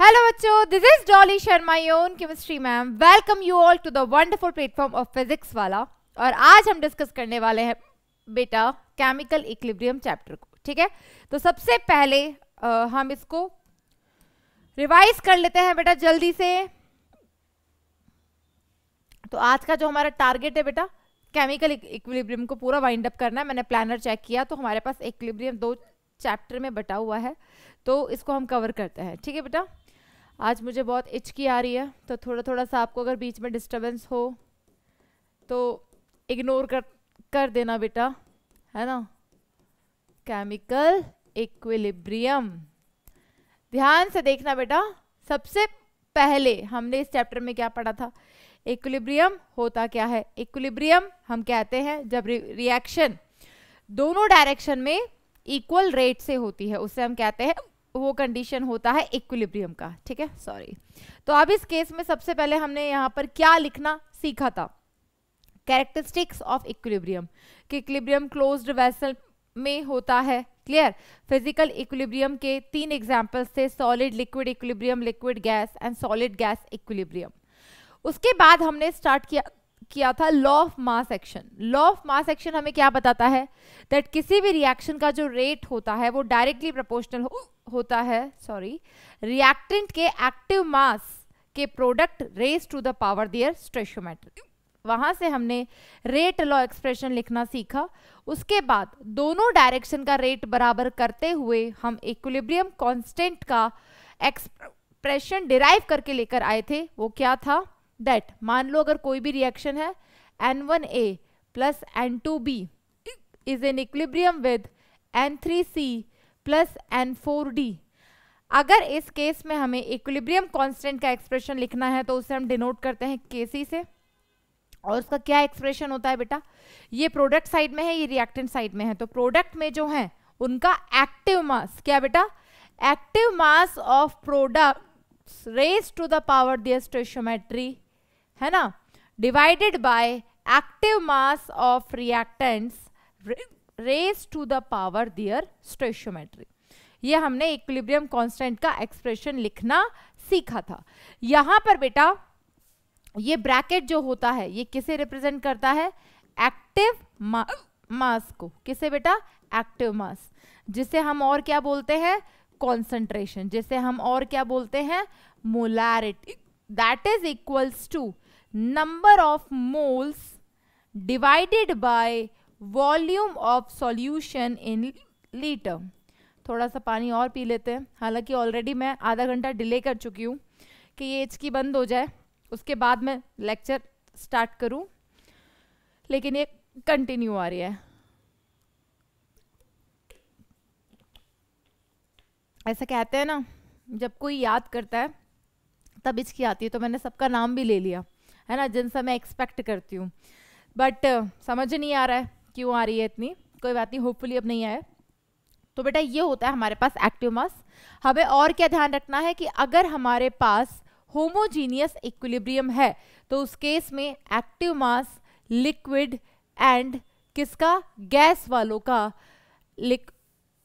Hello बच्चों this is Dolly Sharma your chemistry ma'am welcome you all to the wonderful platform of physics Wallah और आज हम discuss करने वाले हैं बेटा केमिकल इक्विब्रियम चैप्टर को ठीक है तो सबसे पहले आ, हम इसको रिवाइज कर लेते हैं बेटा जल्दी से तो आज का जो हमारा टारगेट है बेटा केमिकल इक्विब्रियम को पूरा वाइंड अप करना है मैंने प्लानर चेक किया तो हमारे पास इक्विब्रियम दो चैप्टर में बटा हुआ है तो इसको हम कवर करते हैं ठीक है बेटा आज मुझे बहुत इच की आ रही है तो थोड़ा थोड़ा सा आपको अगर बीच में डिस्टर्बेंस हो तो इग्नोर कर कर देना बेटा है ना केमिकल इक्विलिब्रियम ध्यान से देखना बेटा सबसे पहले हमने इस चैप्टर में क्या पढ़ा था इक्विलिब्रियम होता क्या है इक्विलिब्रियम हम कहते हैं जब रिएक्शन दोनों डायरेक्शन में इक्वल रेट से होती है उसे हम कहते हैं वो कंडीशन होता है इक्विलिब्रियम का ठीक है सॉरी तो अब इस केस में सबसे पहले हमने यहाँ पर क्या लिखना सीखा था कैरेक्टरिस्टिक्स ऑफ इक्विलिब्रियम कि इक्विलिब्रियम क्लोज्ड वेसल में होता है क्लियर फिजिकल इक्विलिब्रियम के तीन एग्जाम्पल्स थे solid liquid equilibrium liquid gas and solid gas equilibrium उसके बाद हमने स्टार्ट किया किया था law of mass action law of mass action हमें क्या बताता है दैट किसी भी रिएक्शन का जो रेट होता है वो डायरेक्टली प्रोपोर्शनल हो, होता है सॉरी रिएक्टेंट के एक्टिव मास के product raise to the power their stoichiometric वहां से हमने रेट लॉ एक्सप्रेशन लिखना सीखा उसके बाद दोनों डायरेक्शन का रेट बराबर करते हुए हम इक्विलिब्रियम कांस्टेंट का एक्सप्रेशन डिराइव करके लेकर आए थे वो क्या था डेट मान लो अगर कोई भी रिएक्शन है n one A plus n two B is in equilibrium with n three C plus n four D अगर इस केस में हमें इक्विब्रियम कांस्टेंट का एक्सप्रेशन लिखना है तो उसे हम डिनोट करते हैं केसी से और उसका क्या एक्सप्रेशन होता है बेटा ये प्रोडक्ट साइड में है ये रिएक्टेंट साइड में है तो प्रोडक्ट में जो है उनका एक्टिव मास क्या बेटा active mass of product raise to the power their stoichiometry है ना divided by active mass of reactants raise to the power their stoichiometry ये हमने इक्विलिब्रियम कांस्टेंट का एक्सप्रेशन लिखना सीखा था यहाँ पर बेटा ये ब्रैकेट जो होता है ये किसे रिप्रेजेंट करता है एक्टिव मास को किसे बेटा एक्टिव मास जिसे हम और क्या बोलते हैं कॉन्सेंट्रेशन जिसे हम और क्या बोलते हैं molarity that is equals to number of moles divided by volume of solution in litre थोड़ा सा पानी और पी लेते हैं हालांकि ऑलरेडी मैं आधा घंटा डिले कर चुकी हूँ कि ये हिचकी की बंद हो जाए उसके बाद मैं लेक्चर स्टार्ट करूँ लेकिन ये कंटिन्यू आ रही है ऐसा कहते हैं ना जब कोई याद करता है तब इसकी आती है तो मैंने सबका नाम भी ले लिया है ना जिनसे मैं एक्सपेक्ट करती हूँ बट समझ नहीं आ रहा है क्यों आ रही है इतनी कोई बात नहीं होपफुली अब नहीं आए तो बेटा ये होता है हमारे पास एक्टिव मास हमें और क्या ध्यान रखना है कि अगर हमारे पास होमोजीनियस इक्विलिब्रियम है तो उस केस में एक्टिव मास लिक्विड एंड किसका गैस वालों का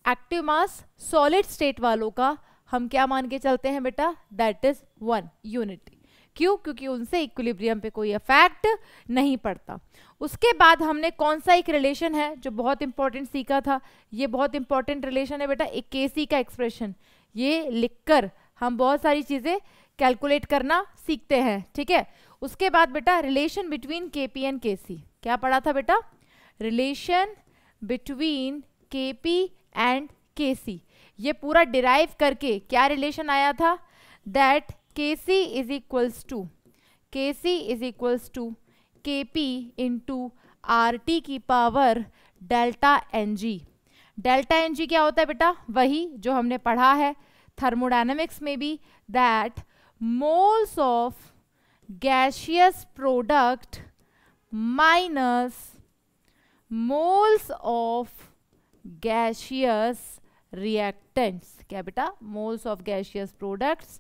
एक्टिव मास सॉलिड स्टेट वालों का हम क्या मान के चलते हैं बेटा दैट इज वन यूनिटी क्यों क्योंकि उनसे इक्विलिब्रियम पे कोई इफेक्ट नहीं पड़ता उसके बाद हमने कौन सा एक रिलेशन है जो बहुत इंपॉर्टेंट सीखा था ये बहुत इंपॉर्टेंट रिलेशन है बेटा एक इक्केसी का एक्सप्रेशन ये लिखकर हम बहुत सारी चीज़ें कैलकुलेट करना सीखते हैं ठीक है उसके बाद बेटा relation between K P and K C क्या पढ़ा था बेटा relation between K P and K C ये पूरा डिराइव करके क्या रिलेशन आया था that K C is equals to K C is equals to K P into R T की power delta N g delta N g क्या होता है बेटा वही जो हमने पढ़ा है थर्मोडाइनमिक्स में भी that moles of gaseous product minus moles of gaseous reactants क्या बेटा moles of gaseous products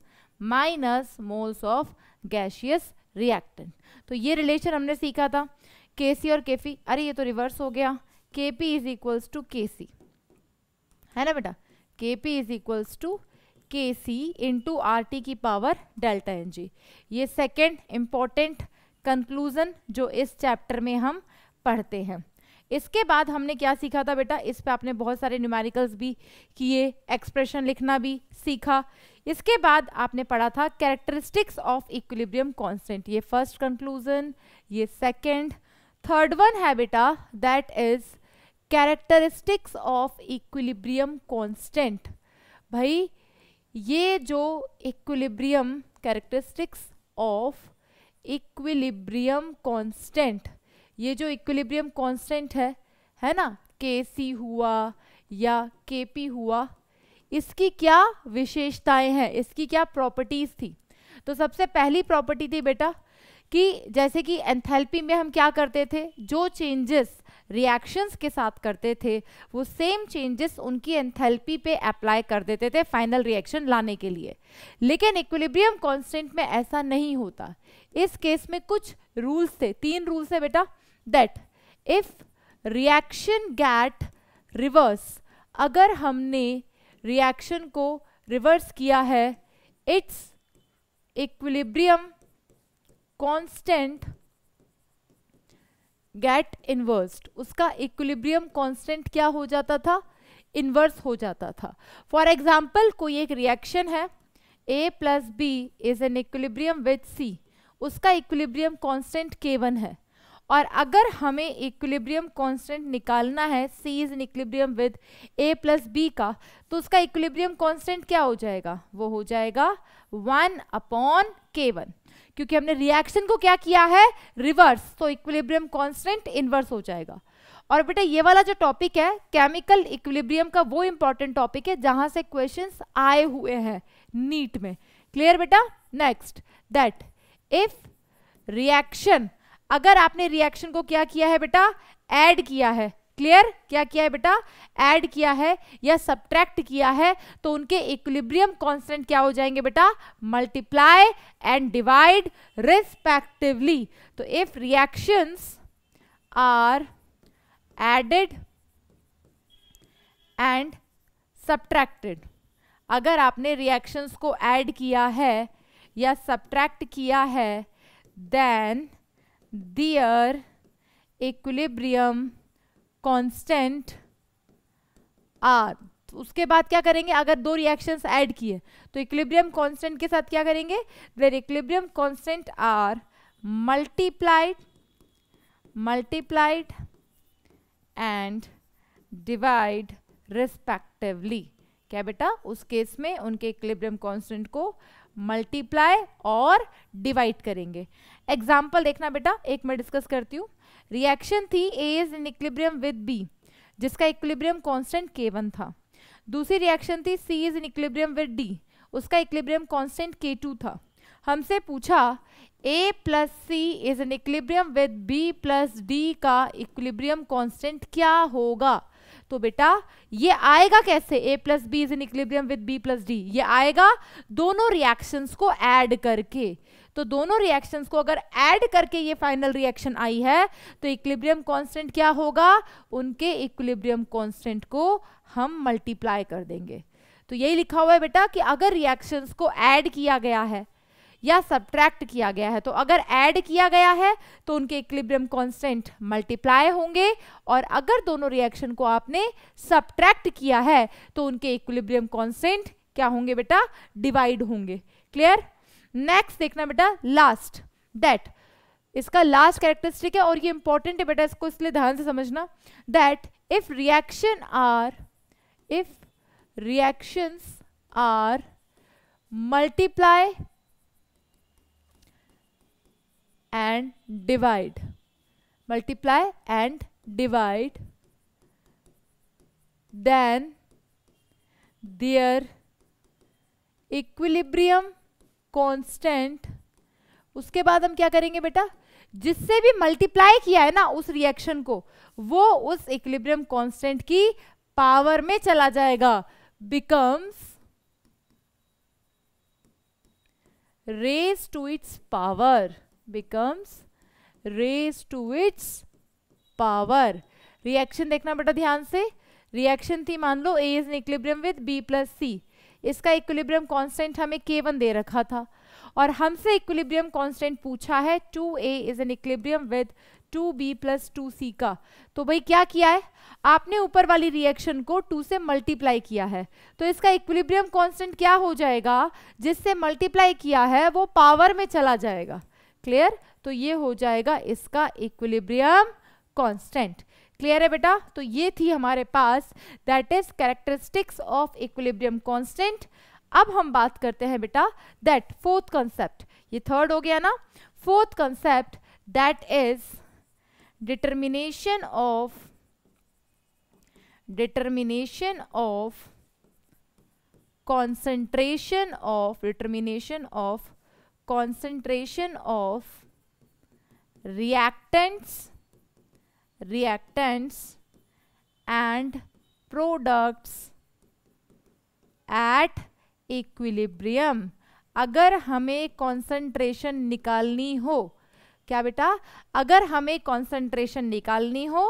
minus moles of gaseous reactant तो ये रिलेशन हमने सीखा था के सी और के पी अरे ये तो रिवर्स हो गया K P is equals to K सी है ना बेटा के P is equals to K C into R T की पावर डेल्टा एन जी ये सेकेंड इम्पॉर्टेंट कंक्लूज़न जो इस चैप्टर में हम पढ़ते हैं इसके बाद हमने क्या सीखा था बेटा इस पर आपने बहुत सारे न्यूमेरिकल्स भी किए एक्सप्रेशन लिखना भी सीखा इसके बाद आपने पढ़ा था कैरेक्टरिस्टिक्स ऑफ इक्विलिब्रियम कांस्टेंट ये फर्स्ट कंक्लूजन ये सेकंड थर्ड वन है बेटा that is characteristics of equilibrium constant भाई ये जो equilibrium characteristics of equilibrium constant ये जो इक्विलिब्रियम कांस्टेंट है है ना के सी हुआ या के पी हुआ इसकी क्या विशेषताएं हैं इसकी क्या प्रॉपर्टीज थी तो सबसे पहली प्रॉपर्टी थी बेटा कि जैसे कि एंथैल्पी में हम क्या करते थे जो चेंजेस रिएक्शंस के साथ करते थे वो सेम चेंजेस उनकी एंथैल्पी पे अप्लाई कर देते थे फाइनल रिएक्शन लाने के लिए लेकिन इक्विलिब्रियम कांस्टेंट में ऐसा नहीं होता इस केस में कुछ रूल्स थे तीन रूल्स है बेटा that if reaction get reverse अगर हमने रिएक्शन को रिवर्स किया है its equilibrium constant get inversed उसका इक्विलिब्रियम कांस्टेंट क्या हो जाता था इन्वर्स हो जाता था फॉर एग्जाम्पल कोई एक रिएक्शन है A plus B is N equilibrium with C उसका इक्विलिब्रियम कांस्टेंट के वन है और अगर हमें इक्विलिब्रियम कांस्टेंट निकालना है C is in equilibrium with A plus B का तो उसका इक्विलिब्रियम कांस्टेंट क्या हो जाएगा वो हो जाएगा वन अपॉन के वन क्योंकि हमने रिएक्शन को क्या किया है रिवर्स तो इक्विलिब्रियम कांस्टेंट इनवर्स हो जाएगा और बेटा ये वाला जो टॉपिक है केमिकल इक्विलिब्रियम का वो इंपॉर्टेंट टॉपिक है जहां से क्वेश्चन आए हुए हैं नीट में क्लियर बेटा नेक्स्ट दैट इफ रिएक्शन अगर आपने रिएक्शन को क्या किया है बेटा ऐड किया है क्लियर क्या किया है बेटा ऐड किया है या सब्ट्रैक्ट किया है तो उनके इक्विलिब्रियम कांस्टेंट क्या हो जाएंगे बेटा मल्टीप्लाई एंड डिवाइड रिस्पेक्टिवली तो if reactions are added and subtracted अगर आपने रिएक्शंस को ऐड किया है या सब्ट्रैक्ट किया है then their equilibrium constant are तो उसके बाद क्या करेंगे अगर दो रिएक्शंस ऐड किए तो इक्विलिब्रियम कांस्टेंट के साथ क्या करेंगे their equilibrium constant are multiplied multiplied and divide respectively क्या बेटा उस केस में उनके इक्विलिब्रियम कांस्टेंट को मल्टीप्लाई और डिवाइड करेंगे एग्जाम्पल देखना बेटा एक मैं डिस्कस करती हूँ रिएक्शन थी A is in equilibrium with B जिसका इक्लिब्रियम कॉन्स्टेंट के वन था दूसरी रिएक्शन थी C is in equilibrium with D उसका इक्लिब्रियम कॉन्स्टेंट के टू था हमसे पूछा A plus C is in equilibrium with B plus D का equilibrium constant क्या होगा तो बेटा ये आएगा कैसे A plus B is in equilibrium with B plus D ये आएगा दोनों रिएक्शंस को ऐड करके तो दोनों रिएक्शंस को अगर ऐड करके ये फाइनल रिएक्शन आई है तो इक्विलिब्रियम कांस्टेंट क्या होगा उनके इक्विलिब्रियम कांस्टेंट को हम मल्टीप्लाई कर देंगे तो यही लिखा हुआ है बेटा कि अगर रिएक्शंस को ऐड किया गया है या सब्ट्रैक्ट किया गया है तो अगर ऐड किया गया है तो उनके इक्विलिब्रियम कांस्टेंट मल्टीप्लाई होंगे और अगर दोनों रिएक्शन को आपने सब्ट्रैक्ट किया है तो उनके इक्विलिब्रियम कांस्टेंट क्या होंगे बेटा डिवाइड होंगे क्लियर नेक्स्ट देखना बेटा लास्ट दैट इसका लास्ट कैरेक्टरिस्टिक है और ये इंपॉर्टेंट है बेटा इसको इसलिए ध्यान से समझना that if reaction are if reactions are multiply and divide multiply and divide then their equilibrium constant उसके बाद हम क्या करेंगे बेटा जिससे भी मल्टीप्लाई किया है ना उस रिएक्शन को वो उस इक्विलिब्रियम कांस्टेंट की पावर में चला जाएगा becomes raise to its power becomes raise to its power reaction देखना बेटा ध्यान से रिएक्शन थी मान लो A is equilibrium with B plus C इसका इक्विलिब्रियम कांस्टेंट हमें के वन दे रखा था और हमसे इक्विलिब्रियम कांस्टेंट पूछा है two A is N equilibrium with two B plus two C का तो भाई क्या किया है आपने ऊपर वाली रिएक्शन को टू से मल्टीप्लाई किया है तो इसका इक्विलिब्रियम कॉन्स्टेंट क्या हो जाएगा जिससे मल्टीप्लाई किया है वो पावर में चला जाएगा क्लियर तो ये हो जाएगा इसका इक्विलिब्रियम कांस्टेंट क्लियर है बेटा तो ये थी हमारे पास that is characteristics of equilibrium constant अब हम बात करते हैं बेटा दैट फोर्थ कॉन्सेप्ट ये थर्ड हो गया ना fourth concept that is determination of determination of concentration of determination of concentration of reactants reactants and products at equilibrium अगर हमें concentration निकालनी हो क्या बेटा अगर हमें concentration निकालनी हो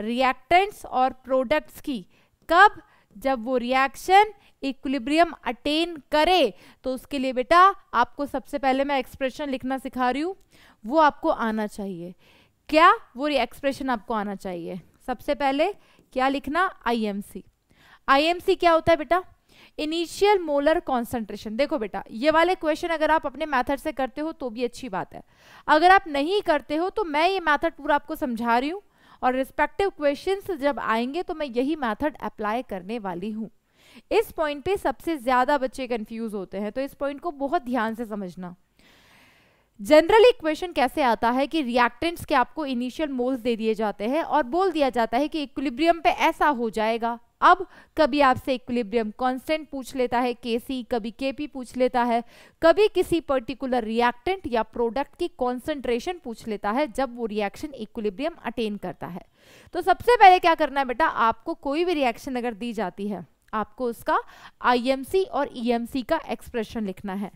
reactants और products की कब जब वो रिएक्शन इक्विलिब्रियम अटेन करे तो उसके लिए बेटा आपको सबसे पहले मैं एक्सप्रेशन लिखना सिखा रही हूँ वो आपको आना चाहिए क्या वो एक्सप्रेशन आपको आना चाहिए सबसे पहले क्या लिखना आईएमसी आईएमसी क्या होता है बेटा इनिशियल मोलर कॉन्सेंट्रेशन देखो बेटा ये वाले क्वेश्चन अगर आप अपने मैथड से करते हो तो भी अच्छी बात है अगर आप नहीं करते हो तो मैं ये मैथड पूरा आपको समझा रही हूँ और रिस्पेक्टिव क्वेश्चंस जब आएंगे तो मैं यही मेथड अप्लाई करने वाली हूँ इस पॉइंट पे सबसे ज़्यादा बच्चे कंफ्यूज होते हैं तो इस पॉइंट को बहुत ध्यान से समझना जनरल इक्वेशन कैसे आता है कि रिएक्टेंट्स के आपको इनिशियल मोल्स दे दिए जाते हैं और बोल दिया जाता है कि इक्विलिब्रियम पे ऐसा हो जाएगा अब कभी आपसे इक्विलिब्रियम कांस्टेंट पूछ लेता है के कभी के पूछ लेता है कभी किसी पर्टिकुलर रिएक्टेंट या प्रोडक्ट की कॉन्सेंट्रेशन पूछ लेता है जब वो रिएक्शन इक्विलिब्रियम अटेन करता है तो सबसे पहले क्या करना है बेटा आपको कोई भी रिएक्शन अगर दी जाती है आपको उसका आईएमसी और ईएमसी e का एक्सप्रेशन लिखना है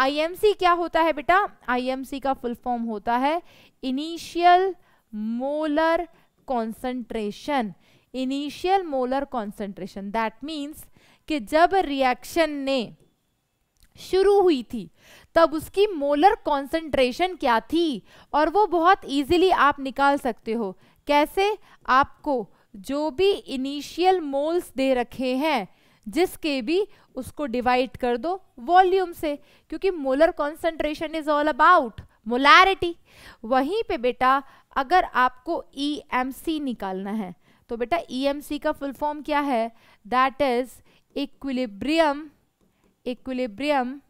आईएमसी क्या होता है बेटा आईएमसी का फुल फॉर्म होता है initial molar concentration initial molar concentration that means कि जब रिएक्शन ने शुरू हुई थी तब उसकी मोलर कॉन्सेंट्रेशन क्या थी और वो बहुत इजीली आप निकाल सकते हो कैसे आपको जो भी इनिशियल मोल्स दे रखे हैं जिसके भी उसको डिवाइड कर दो वॉल्यूम से क्योंकि molar concentration is all about molarity वहीं पे बेटा अगर आपको ई e निकालना है तो बेटा ई e का फुल फॉर्म क्या है that is equilibrium equilibrium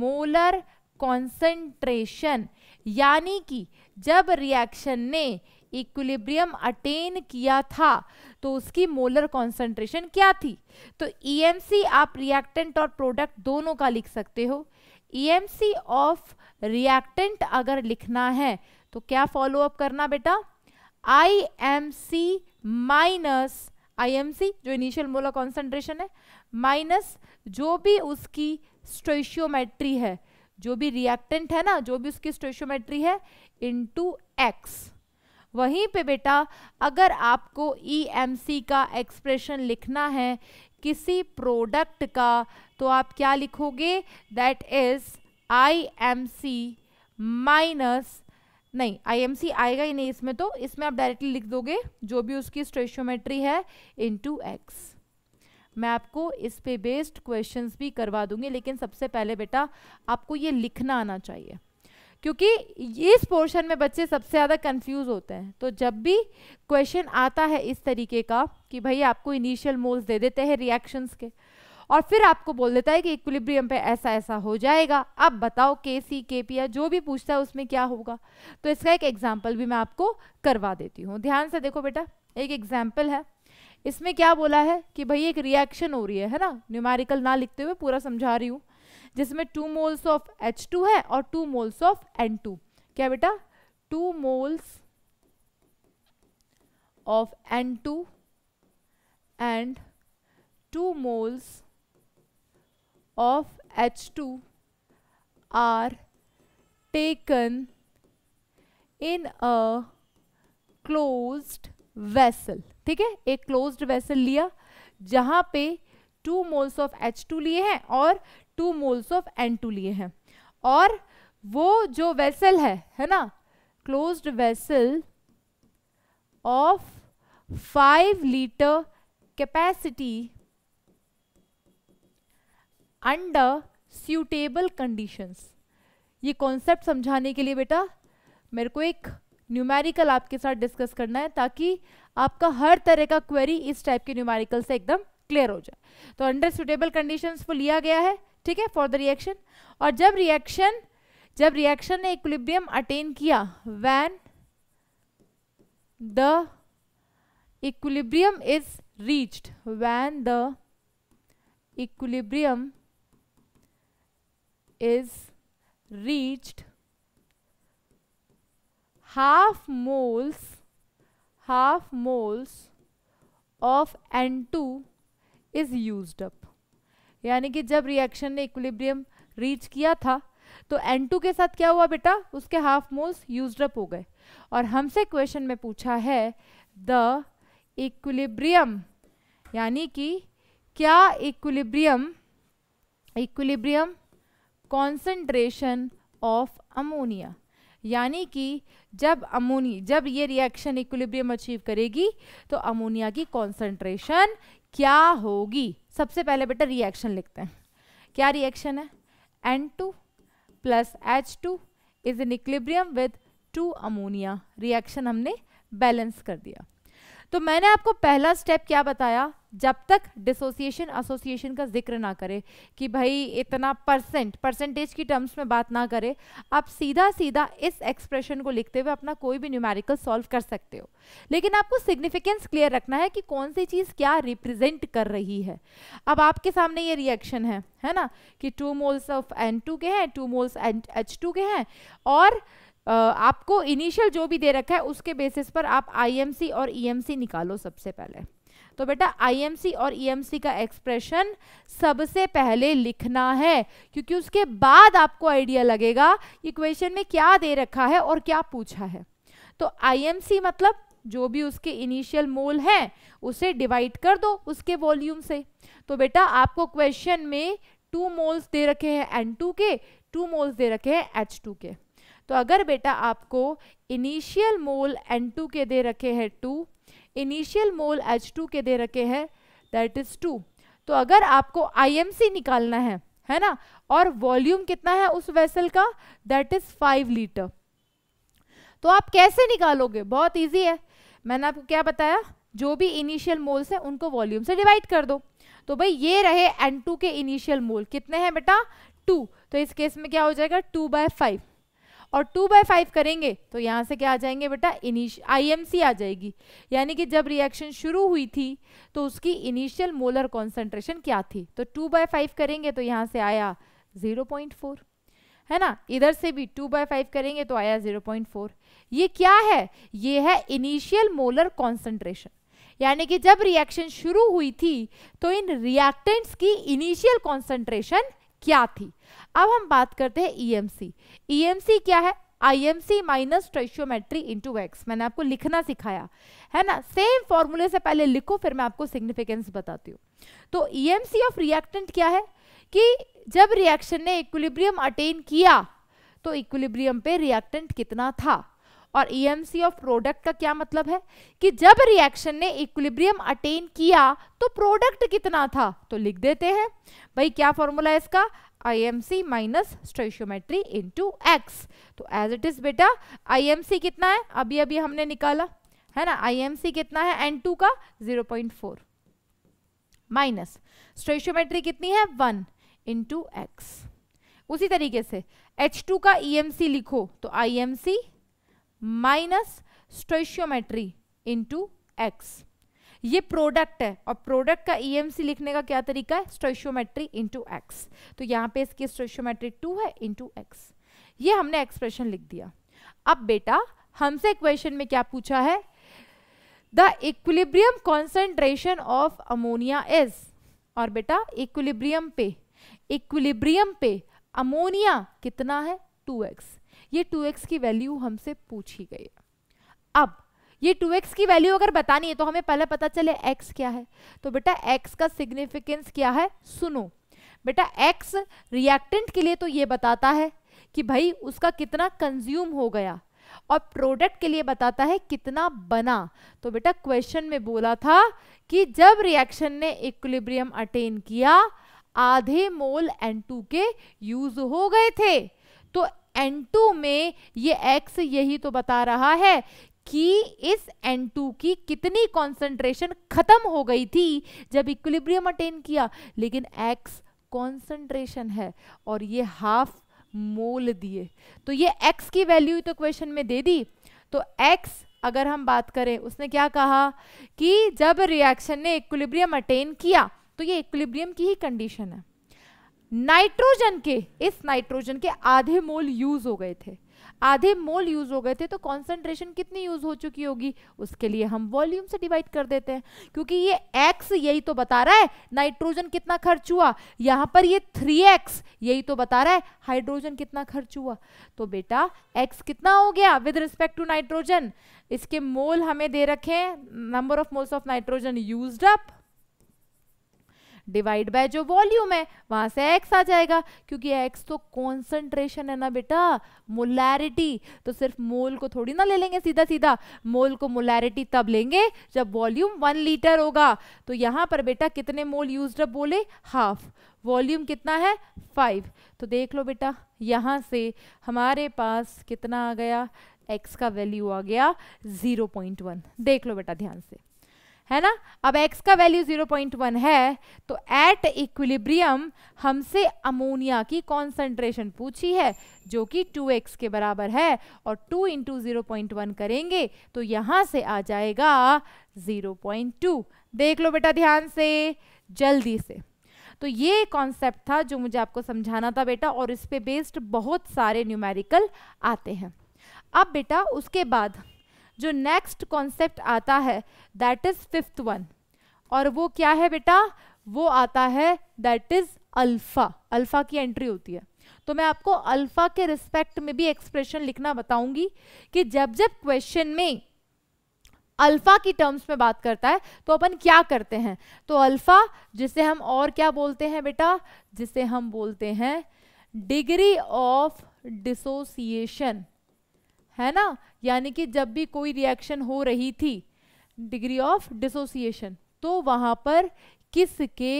molar concentration यानी कि जब रिएक्शन ने इक्विलिब्रियम अटेन किया था तो उसकी मोलर कॉन्सेंट्रेशन क्या थी तो ई e आप रिएक्टेंट और प्रोडक्ट दोनों का लिख सकते हो ई ऑफ रिएक्टेंट अगर लिखना है तो क्या फॉलो अप करना बेटा I M C minus I M C जो इनिशियल मोलर कॉन्सेंट्रेशन है माइनस जो भी उसकी स्टोशियोमेट्री है जो भी रिएक्टेंट है ना जो भी उसकी स्टोशोमेट्री है इनटू एक्स वहीं पे बेटा अगर आपको ई e का एक्सप्रेशन लिखना है किसी प्रोडक्ट का तो आप क्या लिखोगे that is I M C minus नहीं आई एम सी आएगा ही नहीं इसमें तो इसमें आप डायरेक्टली लिख दोगे जो भी उसकी स्टोशोमेट्री है टू एक्स मैं आपको इस पे बेस्ड क्वेश्चंस भी करवा दूंगी लेकिन सबसे पहले बेटा आपको ये लिखना आना चाहिए क्योंकि इस पोर्शन में बच्चे सबसे ज़्यादा कंफ्यूज होते हैं तो जब भी क्वेश्चन आता है इस तरीके का कि भाई आपको इनिशियल मोल्स दे देते हैं रिएक्शंस के और फिर आपको बोल देता है कि इक्विलिब्रियम पे ऐसा ऐसा हो जाएगा अब बताओ के सी के पी या जो भी पूछता है उसमें क्या होगा तो इसका एक एग्जाम्पल भी मैं आपको करवा देती हूँ ध्यान से देखो बेटा एक एग्जाम्पल है इसमें क्या बोला है कि भाई एक रिएक्शन हो रही है है ना न्यूमेरिकल ना लिखते हुए पूरा समझा रही हूँ जिसमें two moles of H two है और two moles of N two क्या बेटा two moles of N two and two moles of H two are taken in a closed vessel ठीक है एक क्लोज वेसल लिया जहाँ पे two moles of H two लिए हैं और two moles of N two लिए हैं और वो जो वेसल है है ना closed vessel of five litre capacity under suitable conditions ये कॉन्सेप्ट समझाने के लिए बेटा मेरे को एक न्यूमेरिकल आपके साथ डिस्कस करना है ताकि आपका हर तरह का क्वेरी इस टाइप के न्यूमेरिकल से एकदम क्लियर हो जाए तो अंडर सुटेबल कंडीशन को लिया गया है ठीक है फॉर द रिएक्शन और जब रिएक्शन जब रिएक्शन ने इक्विलिब्रियम अटेन किया when the equilibrium is reach when the equilibrium is reached half moles half moles of N2 is used up यानी कि जब रिएक्शन ने इक्विलिब्रियम रीच किया था तो N2 के साथ क्या हुआ बेटा उसके हाफ मोल्स यूज अप हो गए और हमसे क्वेश्चन में पूछा है द इक्विलिब्रियम यानी कि क्या equilibrium equilibrium concentration of ammonia यानी कि जब अमोनी जब ये रिएक्शन इक्विलिब्रियम अचीव करेगी तो अमोनिया की कॉन्सेंट्रेशन क्या होगी सबसे पहले बेटा रिएक्शन लिखते हैं क्या रिएक्शन है N two plus H two is in equilibrium with two ammonia reaction हमने बैलेंस कर दिया तो मैंने आपको पहला स्टेप क्या बताया जब तक डिसोसिएशन एसोसिएशन का जिक्र ना करे कि भाई इतना परसेंट परसेंटेज की टर्म्स में बात ना करे आप सीधा सीधा इस एक्सप्रेशन को लिखते हुए अपना कोई भी न्यूमेरिकल सॉल्व कर सकते हो लेकिन आपको सिग्निफिकेंस क्लियर रखना है कि कौन सी चीज़ क्या रिप्रेजेंट कर रही है अब आपके सामने ये रिएक्शन है है ना कि two moles of N two के हैं two moles N H two के हैं और आपको इनिशियल जो भी दे रखा है उसके बेसिस पर आप आई और ई e निकालो सबसे पहले तो बेटा आईएमसी और ईएमसी e का एक्सप्रेशन सबसे पहले लिखना है क्योंकि उसके बाद आपको आइडिया लगेगा कि क्वेश्चन में क्या दे रखा है और क्या पूछा है तो आईएमसी मतलब जो भी उसके इनिशियल मोल है उसे डिवाइड कर दो उसके वॉल्यूम से तो बेटा आपको क्वेश्चन में टू मोल्स दे रखे हैं एन टू के टू मोल्स दे रखे हैं एच टू के तो अगर बेटा आपको इनिशियल मोल एन टू के दे रखे हैं two initial mole H two के दे रखे हैं दैट इज टू तो अगर आपको सी निकालना है है ना और वॉल्यूम कितना है उस वेसल का दैट इज फाइव लीटर तो आप कैसे निकालोगे बहुत ईजी है मैंने आपको क्या बताया जो भी इनिशियल मोल्स हैं उनको वॉल्यूम से डिवाइड कर दो तो भाई ये रहे N2 के इनिशियल मोल कितने हैं बेटा टू तो इस केस में क्या हो जाएगा टू बाय फाइव और टू बाय फाइव करेंगे तो यहाँ से क्या आ जाएंगे बेटा इनिश आईएमसी आ जाएगी यानी कि जब रिएक्शन शुरू हुई थी तो उसकी इनिशियल मोलर कॉन्सेंट्रेशन क्या थी तो टू बाय फाइव करेंगे तो यहाँ से आया ज़ीरो पॉइंट फोर है ना इधर से भी टू बाय फाइव करेंगे तो आया ज़ीरो पॉइंट फोर ये क्या है ये है इनिशियल मोलर कॉन्सेंट्रेशन यानी कि जब रिएक्शन शुरू हुई थी तो इन रिएक्टेंट्स की इनिशियल कॉन्सेंट्रेशन क्या थी अब हम बात करते हैं ईएमसी e ईएमसी e क्या है I M C minus stoichiometry into X मैंने आपको लिखना सिखाया है ना सेम फॉर्मूले से पहले लिखो फिर मैं आपको सिग्निफिकेंस बताती हूँ तो E M C of reactant क्या है कि जब रिएक्शन ने इक्विलिब्रियम अटेन किया तो इक्विलिब्रियम पे रिएक्टेंट कितना था और ई ऑफ प्रोडक्ट का क्या मतलब है कि जब रिएक्शन ने इक्विलिब्रियम अटेन किया तो प्रोडक्ट कितना था तो लिख देते हैं भाई क्या फॉर्मूला है इसका I M C minus stoichiometry into X तो एज इट इज बेटा आई एम सी कितना है अभी अभी हमने निकाला है ना आई एम सी कितना है एन टू का zero point four minus stoichiometry कितनी है वन इंटू एक्स उसी तरीके से H2 का EMC लिखो तो IMC minus stoichiometry into X ये प्रोडक्ट है और प्रोडक्ट का ईएमसी e लिखने का क्या तरीका है स्टोशियोमेट्री इंटू एक्स तो यहाँ पे इसकी स्टोशियोमेट्री टू है इंटू एक्स ये हमने एक्सप्रेशन लिख दिया अब बेटा हमसे क्वेश्चन में क्या पूछा है the equilibrium concentration of ammonia is और बेटा इक्विलिब्रियम पे इक्विलिब्रियम पे अमोनिया कितना है टू एक्स ये 2x की वैल्यू हमसे पूछी गई है अब ये 2x की वैल्यू अगर बतानी है तो हमें पहले पता चले एक्स क्या है तो बेटा एक्स का सिग्निफिकेंस क्या है सुनो बेटा एक्स रिएक्टेंट के लिए तो ये बताता है कि भाई उसका कितना कंज्यूम हो गया और प्रोडक्ट के लिए बताता है कितना बना तो बेटा क्वेश्चन में बोला था कि जब रिएक्शन ने इक्विलिब्रियम अटेन किया आधे मोल N2 के यूज हो गए थे तो एन टू में ये एक्स यही तो बता रहा है कि इस N2 की कितनी कॉन्सेंट्रेशन खत्म हो गई थी जब इक्विलिब्रियम अटेन किया लेकिन X कॉन्सेंट्रेशन है और ये हाफ मोल दिए तो ये X की वैल्यू तो क्वेश्चन में दे दी तो X अगर हम बात करें उसने क्या कहा कि जब रिएक्शन ने इक्विलिब्रियम अटेन किया तो ये इक्विलिब्रियम की ही कंडीशन है नाइट्रोजन के इस नाइट्रोजन के आधे मोल यूज हो गए थे आधे मोल यूज हो गए थे तो कॉन्सेंट्रेशन कितनी यूज हो चुकी होगी उसके लिए हम वॉल्यूम से डिवाइड कर देते हैं क्योंकि ये एक्स यही तो बता रहा है नाइट्रोजन कितना खर्च हुआ यहाँ पर ये थ्री एक्स यही तो बता रहा है हाइड्रोजन कितना खर्च हुआ तो बेटा एक्स कितना हो गया विद रिस्पेक्ट टू नाइट्रोजन इसके मोल हमें दे रखे हैं number of moles of nitrogen use up divide by जो वॉल्यूम है वहां से एक्स आ जाएगा क्योंकि एक्स तो कॉन्सेंट्रेशन है ना बेटा मोलैरिटी तो सिर्फ मोल को थोड़ी ना ले लेंगे सीधा सीधा मोल को मोलैरिटी तब लेंगे जब वॉल्यूम वन लीटर होगा तो यहाँ पर बेटा कितने मोल यूज बोले हाफ वॉल्यूम कितना है फाइव तो देख लो बेटा यहाँ से हमारे पास कितना आ गया एक्स का वैल्यू आ गया जीरो देख लो बेटा ध्यान से है ना अब x का वैल्यू 0.1 है तो एट इक्विलिब्रियम हमसे अमोनिया की कॉन्सेंट्रेशन पूछी है जो कि 2x के बराबर है और 2 इंटू जीरो करेंगे तो यहाँ से आ जाएगा 0.2 देख लो बेटा ध्यान से जल्दी से तो ये कॉन्सेप्ट था जो मुझे आपको समझाना था बेटा और इस पे बेस्ड बहुत सारे न्यूमेरिकल आते हैं अब बेटा उसके बाद जो नेक्स्ट कॉन्सेप्ट आता है दैट इज फिफ्थ वन और वो क्या है बेटा वो आता है दैट इज अल्फा अल्फा की एंट्री होती है तो मैं आपको अल्फा के रिस्पेक्ट में भी एक्सप्रेशन लिखना बताऊंगी कि जब जब क्वेश्चन में अल्फा की टर्म्स में बात करता है तो अपन क्या करते हैं तो अल्फा जिसे हम और क्या बोलते हैं बेटा जिसे हम बोलते हैं डिग्री ऑफ डिसोसिएशन है ना यानी कि जब भी कोई रिएक्शन हो रही थी डिग्री ऑफ डिसोसिएशन तो वहाँ पर किसके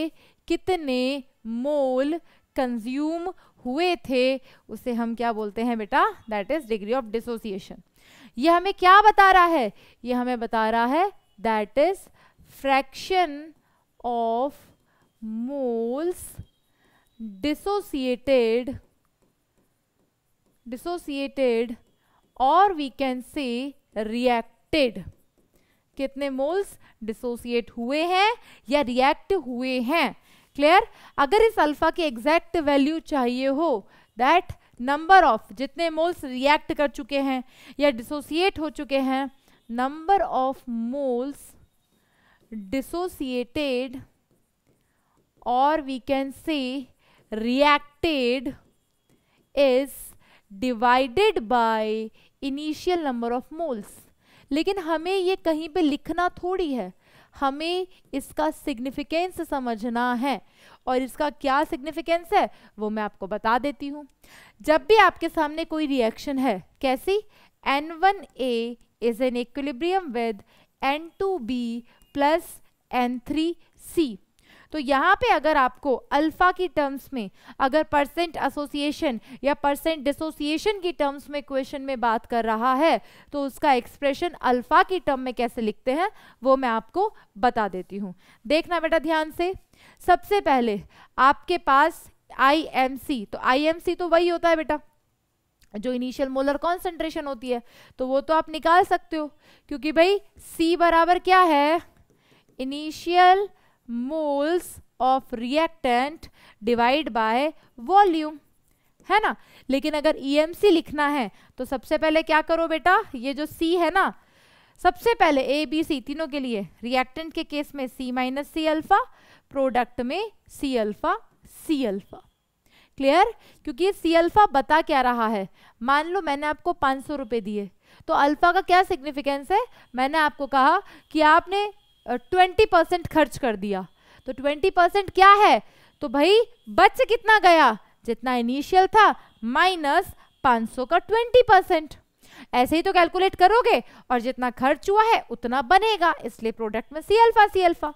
कितने मोल कंज्यूम हुए थे उसे हम क्या बोलते हैं बेटा that is degree of dissociation ये हमें क्या बता रहा है ये हमें बता रहा है that is fraction of moles dissociated dissociated और वी कैन से रिएक्टेड कितने मोल्स डिसोसिएट हुए हैं या रिएक्ट हुए हैं क्लियर अगर इस अल्फा की एग्जैक्ट वैल्यू चाहिए हो दैट नंबर ऑफ जितने मोल्स रिएक्ट कर चुके हैं या डिसोसिएट हो चुके हैं नंबर ऑफ मोल्स डिसोसिएटेड और we can say reacted is divided by initial number of moles लेकिन हमें ये कहीं पे लिखना थोड़ी है हमें इसका सिग्निफिकेंस समझना है और इसका क्या सिग्निफिकेंस है वो मैं आपको बता देती हूँ जब भी आपके सामने कोई रिएक्शन है कैसी N one A is in equilibrium with N two B plus N three C तो यहाँ पे अगर आपको अल्फा की टर्म्स में अगर परसेंट एसोसिएशन या परसेंट डिसोसिएशन की टर्म्स में क्वेश्चन में बात कर रहा है तो उसका एक्सप्रेशन अल्फा की टर्म में कैसे लिखते हैं वो मैं आपको बता देती हूँ देखना बेटा ध्यान से सबसे पहले आपके पास आई तो आई तो वही होता है बेटा जो इनिशियल मोलर कॉन्सेंट्रेशन होती है तो वो तो आप निकाल सकते हो क्योंकि भाई C बराबर क्या है initial moles of reactant divide by volume है ना लेकिन अगर ई e लिखना है तो सबसे पहले क्या करो बेटा ये जो सी है ना सबसे पहले ए बी सी तीनों के लिए रिएक्टेंट के केस में C minus C alpha product में C alpha C alpha clear क्योंकि सी अल्फा बता क्या रहा है मान लो मैंने आपको पाँच सौ रुपये दिए तो अल्फा का क्या सिग्निफिकेंस है मैंने आपको कहा कि आपने ट्वेंटी परसेंट खर्च कर दिया तो ट्वेंटी परसेंट क्या है तो भाई बच कितना गया जितना इनिशियल था माइनस सौ का ट्वेंटी परसेंट ऐसे ही तो कैलकुलेट करोगे और जितना खर्च हुआ है उतना बनेगा इसलिए प्रोडक्ट में सी अल्फा सी अल्फा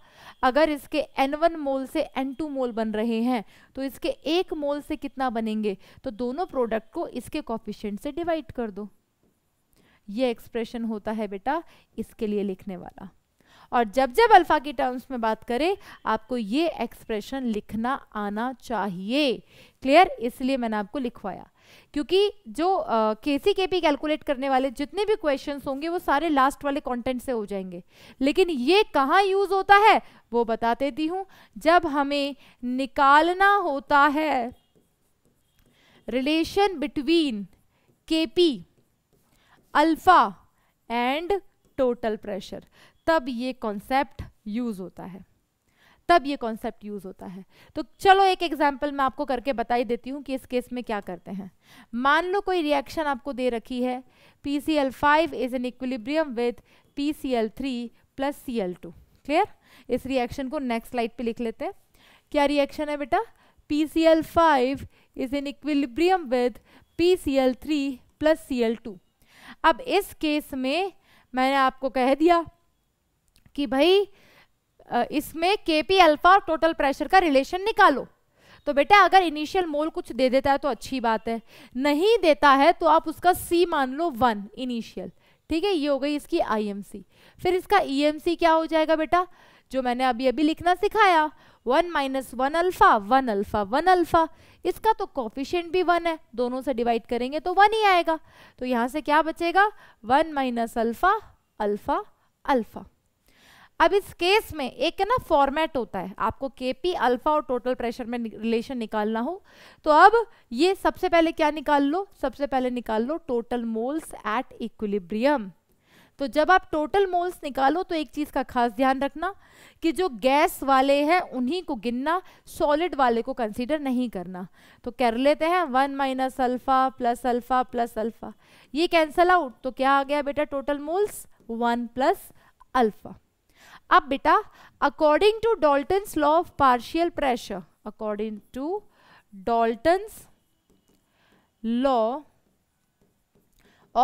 अगर इसके एन वन मोल से एन टू मोल बन रहे हैं तो इसके एक मोल से कितना बनेंगे तो दोनों प्रोडक्ट को इसके कॉफिशेंट से डिवाइड कर दो ये एक्सप्रेशन होता है बेटा इसके लिए लिखने वाला और जब जब अल्फ़ा की टर्म्स में बात करें आपको ये एक्सप्रेशन लिखना आना चाहिए क्लियर इसलिए मैंने आपको लिखवाया क्योंकि जो के सी के पी कैलकुलेट करने वाले जितने भी क्वेश्चन होंगे वो सारे लास्ट वाले कॉन्टेंट से हो जाएंगे लेकिन ये कहाँ यूज़ होता है वो बता देती हूँ जब हमें निकालना होता है relation between K P alpha and total pressure तब ये कॉन्सेप्ट यूज होता है तब ये कॉन्सेप्ट यूज होता है तो चलो एक एग्जाम्पल मैं आपको करके बताई देती हूँ कि इस केस में क्या करते हैं मान लो कोई रिएक्शन आपको दे रखी है P C L five is N equilibrium with P C L three plus C L two clear इस रिएक्शन को नेक्स्ट स्लाइड पे लिख लेते हैं क्या रिएक्शन है बेटा P C L five is N equilibrium with P C L three plus C L two अब इस केस में मैंने आपको कह दिया कि भाई इसमें के पी अल्फा और टोटल प्रेशर का रिलेशन निकालो तो बेटा अगर इनिशियल मोल कुछ दे देता है तो अच्छी बात है नहीं देता है तो आप उसका सी मान लो वन इनिशियल ठीक है ये हो गई इसकी आईएमसी फिर इसका ईएमसी e क्या हो जाएगा बेटा जो मैंने अभी अभी लिखना सिखाया one minus one alpha one alpha one alpha इसका तो कॉफिशियंट भी वन है दोनों से डिवाइड करेंगे तो वन ही आएगा तो यहाँ से क्या बचेगा one minus alpha alpha alpha अब इस केस में एक है ना फॉर्मेट होता है आपको केपी अल्फा और टोटल प्रेशर में रिलेशन निकालना हो तो अब ये सबसे पहले क्या निकाल लो सबसे पहले निकाल लो टोटल मोल्स एट इक्विलिब्रियम तो जब आप टोटल मोल्स निकालो तो एक चीज़ का खास ध्यान रखना कि जो गैस वाले हैं उन्हीं को गिनना सॉलिड वाले को कंसीडर नहीं करना तो कर लेते हैं one minus alpha plus alpha plus alpha ये कैंसल आउट तो क्या आ गया बेटा total moles one plus alpha अब बेटा according to Dalton's law of partial pressure according to Dalton's law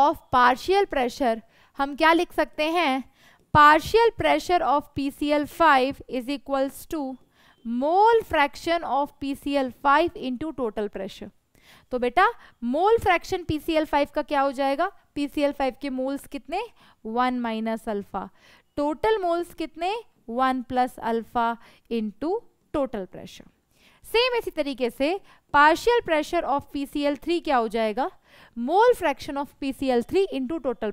of partial pressure हम क्या लिख सकते हैं partial pressure of P C L five is equals to mole fraction of P C L five into total pressure तो बेटा mole fraction P C L five का क्या हो जाएगा पी सी एल फाइव के मोल्स कितने one minus alpha total moles कितने one plus alpha into total pressure same इसी तरीके से पार्शियल प्रेशर ऑफ पी क्या हो जाएगा mole fraction of P C L three into total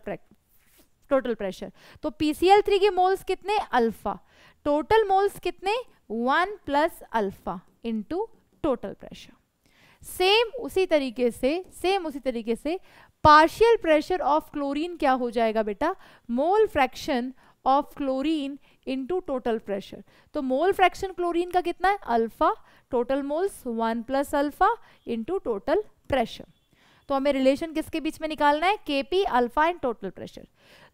total pressure तो पी सी एल थ्री के moles कितने अल्फा टोटल मोल्स कितने one plus alpha into total pressure same उसी तरीके से सेम उसी तरीके से पार्शियल प्रेशर ऑफ क्लोरीन क्या हो जाएगा बेटा mole fraction of chlorine into total pressure तो मोल फ्रैक्शन क्लोरीन का कितना है alpha total moles one plus alpha into total pressure तो हमें रिलेशन किसके बीच में निकालना है K P alpha and total pressure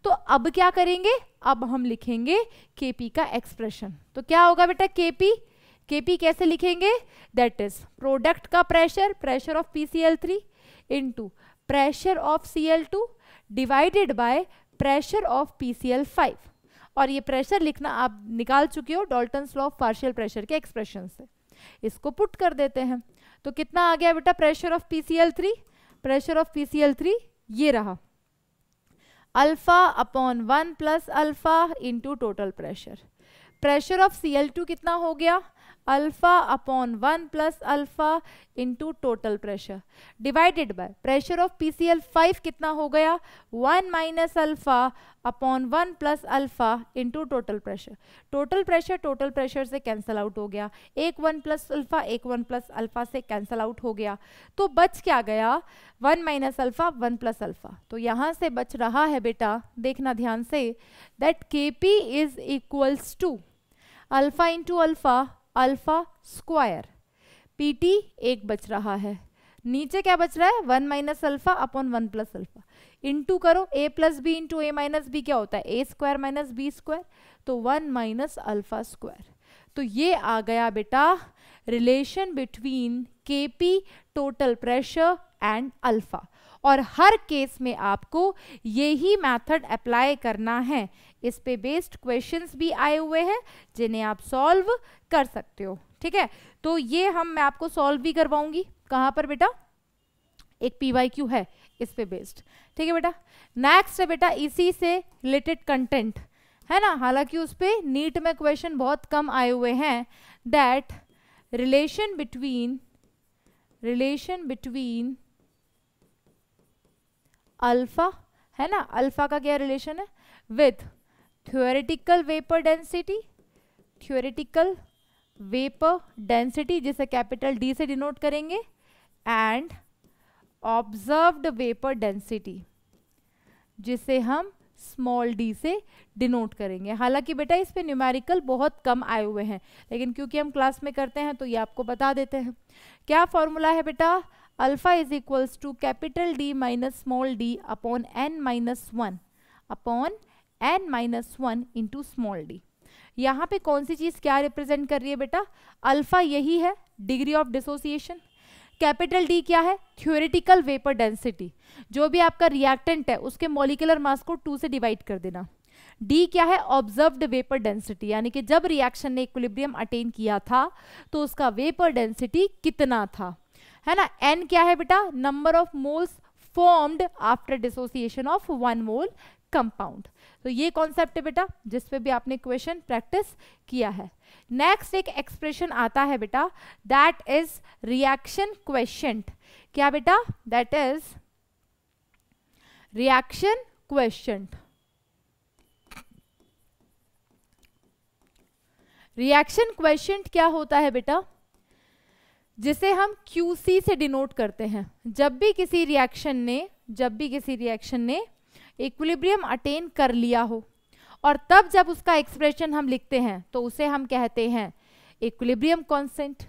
तो अब क्या करेंगे अब हम लिखेंगे के पी का एक्सप्रेशन तो क्या होगा बेटा के पी के पी कैसे लिखेंगे दैट इज प्रोडक्ट का pressure pressure of P C L three into pressure of C L two divided by pressure of P C L five और ये प्रेशर लिखना आप निकाल चुके हो Dalton law of partial pressure के एक्सप्रेशन से इसको पुट कर देते हैं तो कितना आ गया बेटा pressure of P pressure of P ये रहा alpha upon one plus alpha into total pressure pressure of C कितना हो गया alpha upon one plus alpha into total pressure divided by pressure of P C L five कितना हो गया one minus alpha upon one plus alpha into total pressure total pressure total pressure से cancel out हो गया एक one plus alpha एक one plus alpha से cancel out हो गया तो बच क्या गया one minus alpha one plus alpha तो यहाँ से बच रहा है बेटा देखना ध्यान से that K P is equals to alpha into alpha alpha square P T एक बच रहा है नीचे क्या बच रहा है one minus alpha upon one plus alpha into करो A plus B into A minus B क्या होता है A square minus B square तो वन माइनस अल्फा स्क्वायर तो ये आ गया बेटा relation between K P total pressure and alpha और हर केस में आपको यही मेथड अप्लाई करना है इस पे बेस्ड क्वेश्चंस भी आए हुए हैं जिन्हें आप सॉल्व कर सकते हो ठीक है तो ये हम मैं आपको सॉल्व भी करवाऊंगी कहाँ पर बेटा एक पी वाई क्यू है इस पे बेस्ड ठीक है बेटा नेक्स्ट है बेटा इसी से रिलेटेड कंटेंट है ना हालांकि उस पर नीट में क्वेश्चन बहुत कम आए हुए हैं that relation between relation between alpha है ना अल्फा का क्या रिलेशन है with theoretical vapour density theoretical vapour density जिसे कैपिटल डी से डिनोट करेंगे एंड ऑब्जर्व्ड वेपर डेंसिटी जिसे हम स्मॉल डी से डिनोट करेंगे हालांकि बेटा इस पे न्यूमेरिकल बहुत कम आए हुए हैं लेकिन क्योंकि हम क्लास में करते हैं तो ये आपको बता देते हैं क्या फॉर्मूला है बेटा alpha is equals to capital D minus small D upon N minus one upon N minus one into small D यहाँ पे कौन सी चीज़ क्या रिप्रेजेंट कर रही है बेटा अल्फा यही है degree of dissociation capital D क्या है थ्योरेटिकल वेपर डेंसिटी जो भी आपका रिएक्टेंट है उसके मोलिकुलर मास को टू से डिवाइड कर देना डी क्या है ऑब्जर्व्ड वेपर डेंसिटी यानी कि जब रिएक्शन ने इक्विलिब्रियम अटेन किया था तो उसका वेपर डेंसिटी कितना था है ना एन क्या है बेटा number of moles formed after dissociation of one mole compound तो ये कॉन्सेप्ट है बेटा जिस पे भी आपने क्वेश्चन प्रैक्टिस किया है नेक्स्ट एक एक्सप्रेशन आता है बेटा दैट इज रिएक्शन क्वेश्चन क्या बेटा that is reaction quotient reaction quotient क्या होता है बेटा जिसे हम QC से डिनोट करते हैं जब भी किसी रिएक्शन ने जब भी किसी रिएक्शन ने इक्विलिब्रियम अटेन कर लिया हो और तब जब उसका एक्सप्रेशन हम लिखते हैं तो उसे हम कहते हैं इक्विलिब्रियम कॉन्सेंट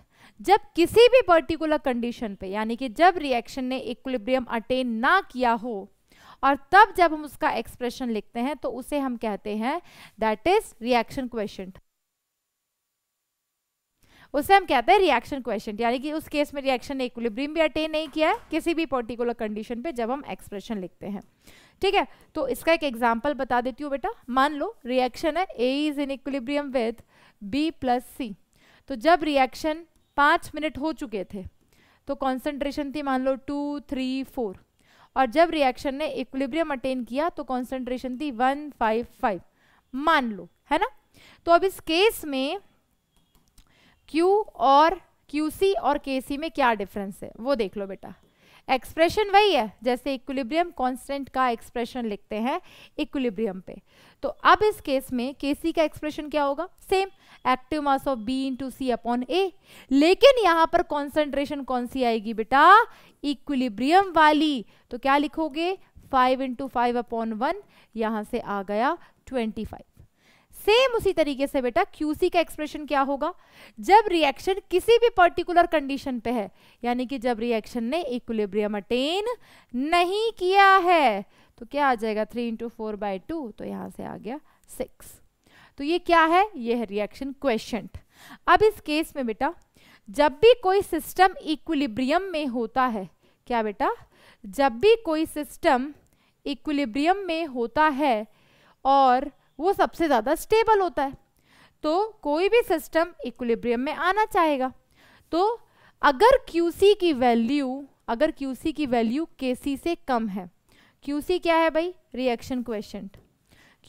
जब किसी भी पर्टिकुलर कंडीशन पे यानी कि जब रिएक्शन ने इक्विलिब्रियम अटेन ना किया हो और तब जब हम उसका एक्सप्रेशन लिखते हैं तो उसे हम कहते हैं दैट इज रिएक्शन क्वेश्चन उसे हम कहते हैं रिएक्शन क्वेश्चन यानी कि उस केस में रिएक्शन ने इक्विलिब्रियम भी अटेन नहीं किया है किसी भी पर्टिकुलर कंडीशन पे जब हम एक्सप्रेशन लिखते हैं ठीक है तो इसका एक एग्जाम्पल बता देती हूँ बेटा मान लो रिएक्शन है A is in equilibrium with B plus C तो जब रिएक्शन पाँच मिनट हो चुके थे तो कॉन्सेंट्रेशन थी मान लो टू थ्री फोर और जब रिएक्शन ने इक्विलिब्रियम अटेन किया तो कॉन्सेंट्रेशन थी वन फाइव फाइव मान लो है ना तो अब इस केस में क्यू और सी और KC में क्या डिफरेंस है वो देख लो बेटा एक्सप्रेशन वही है जैसे इक्विलिब्रियम कांस्टेंट का एक्सप्रेशन लिखते हैं इक्विलिब्रियम पे तो अब इस केस में के सी का एक्सप्रेशन क्या होगा same active mass of B into C upon A लेकिन यहाँ पर कॉन्सेंट्रेशन कौन सी आएगी बेटा इक्विलिब्रियम वाली तो क्या लिखोगे five into five upon one यहाँ से आ गया ट्वेंटी फाइव सेम उसी तरीके से बेटा QC का एक्सप्रेशन क्या होगा जब रिएक्शन किसी भी पर्टिकुलर कंडीशन पे है यानी कि जब रिएक्शन ने इक्विलिब्रियम अटेन नहीं किया है तो क्या आ जाएगा three into four by two तो यहां से आ गया सिक्स तो ये क्या है ये है रिएक्शन क्वेश्चन अब इस केस में बेटा जब भी कोई सिस्टम इक्विलिब्रियम में होता है क्या बेटा जब भी कोई सिस्टम इक्विलिब्रियम में होता है और वो सबसे ज़्यादा स्टेबल होता है तो कोई भी सिस्टम इक्विलिब्रियम में आना चाहेगा तो अगर QC की वैल्यू अगर QC की वैल्यू KC से कम है QC क्या है भाई रिएक्शन क्वेश्चन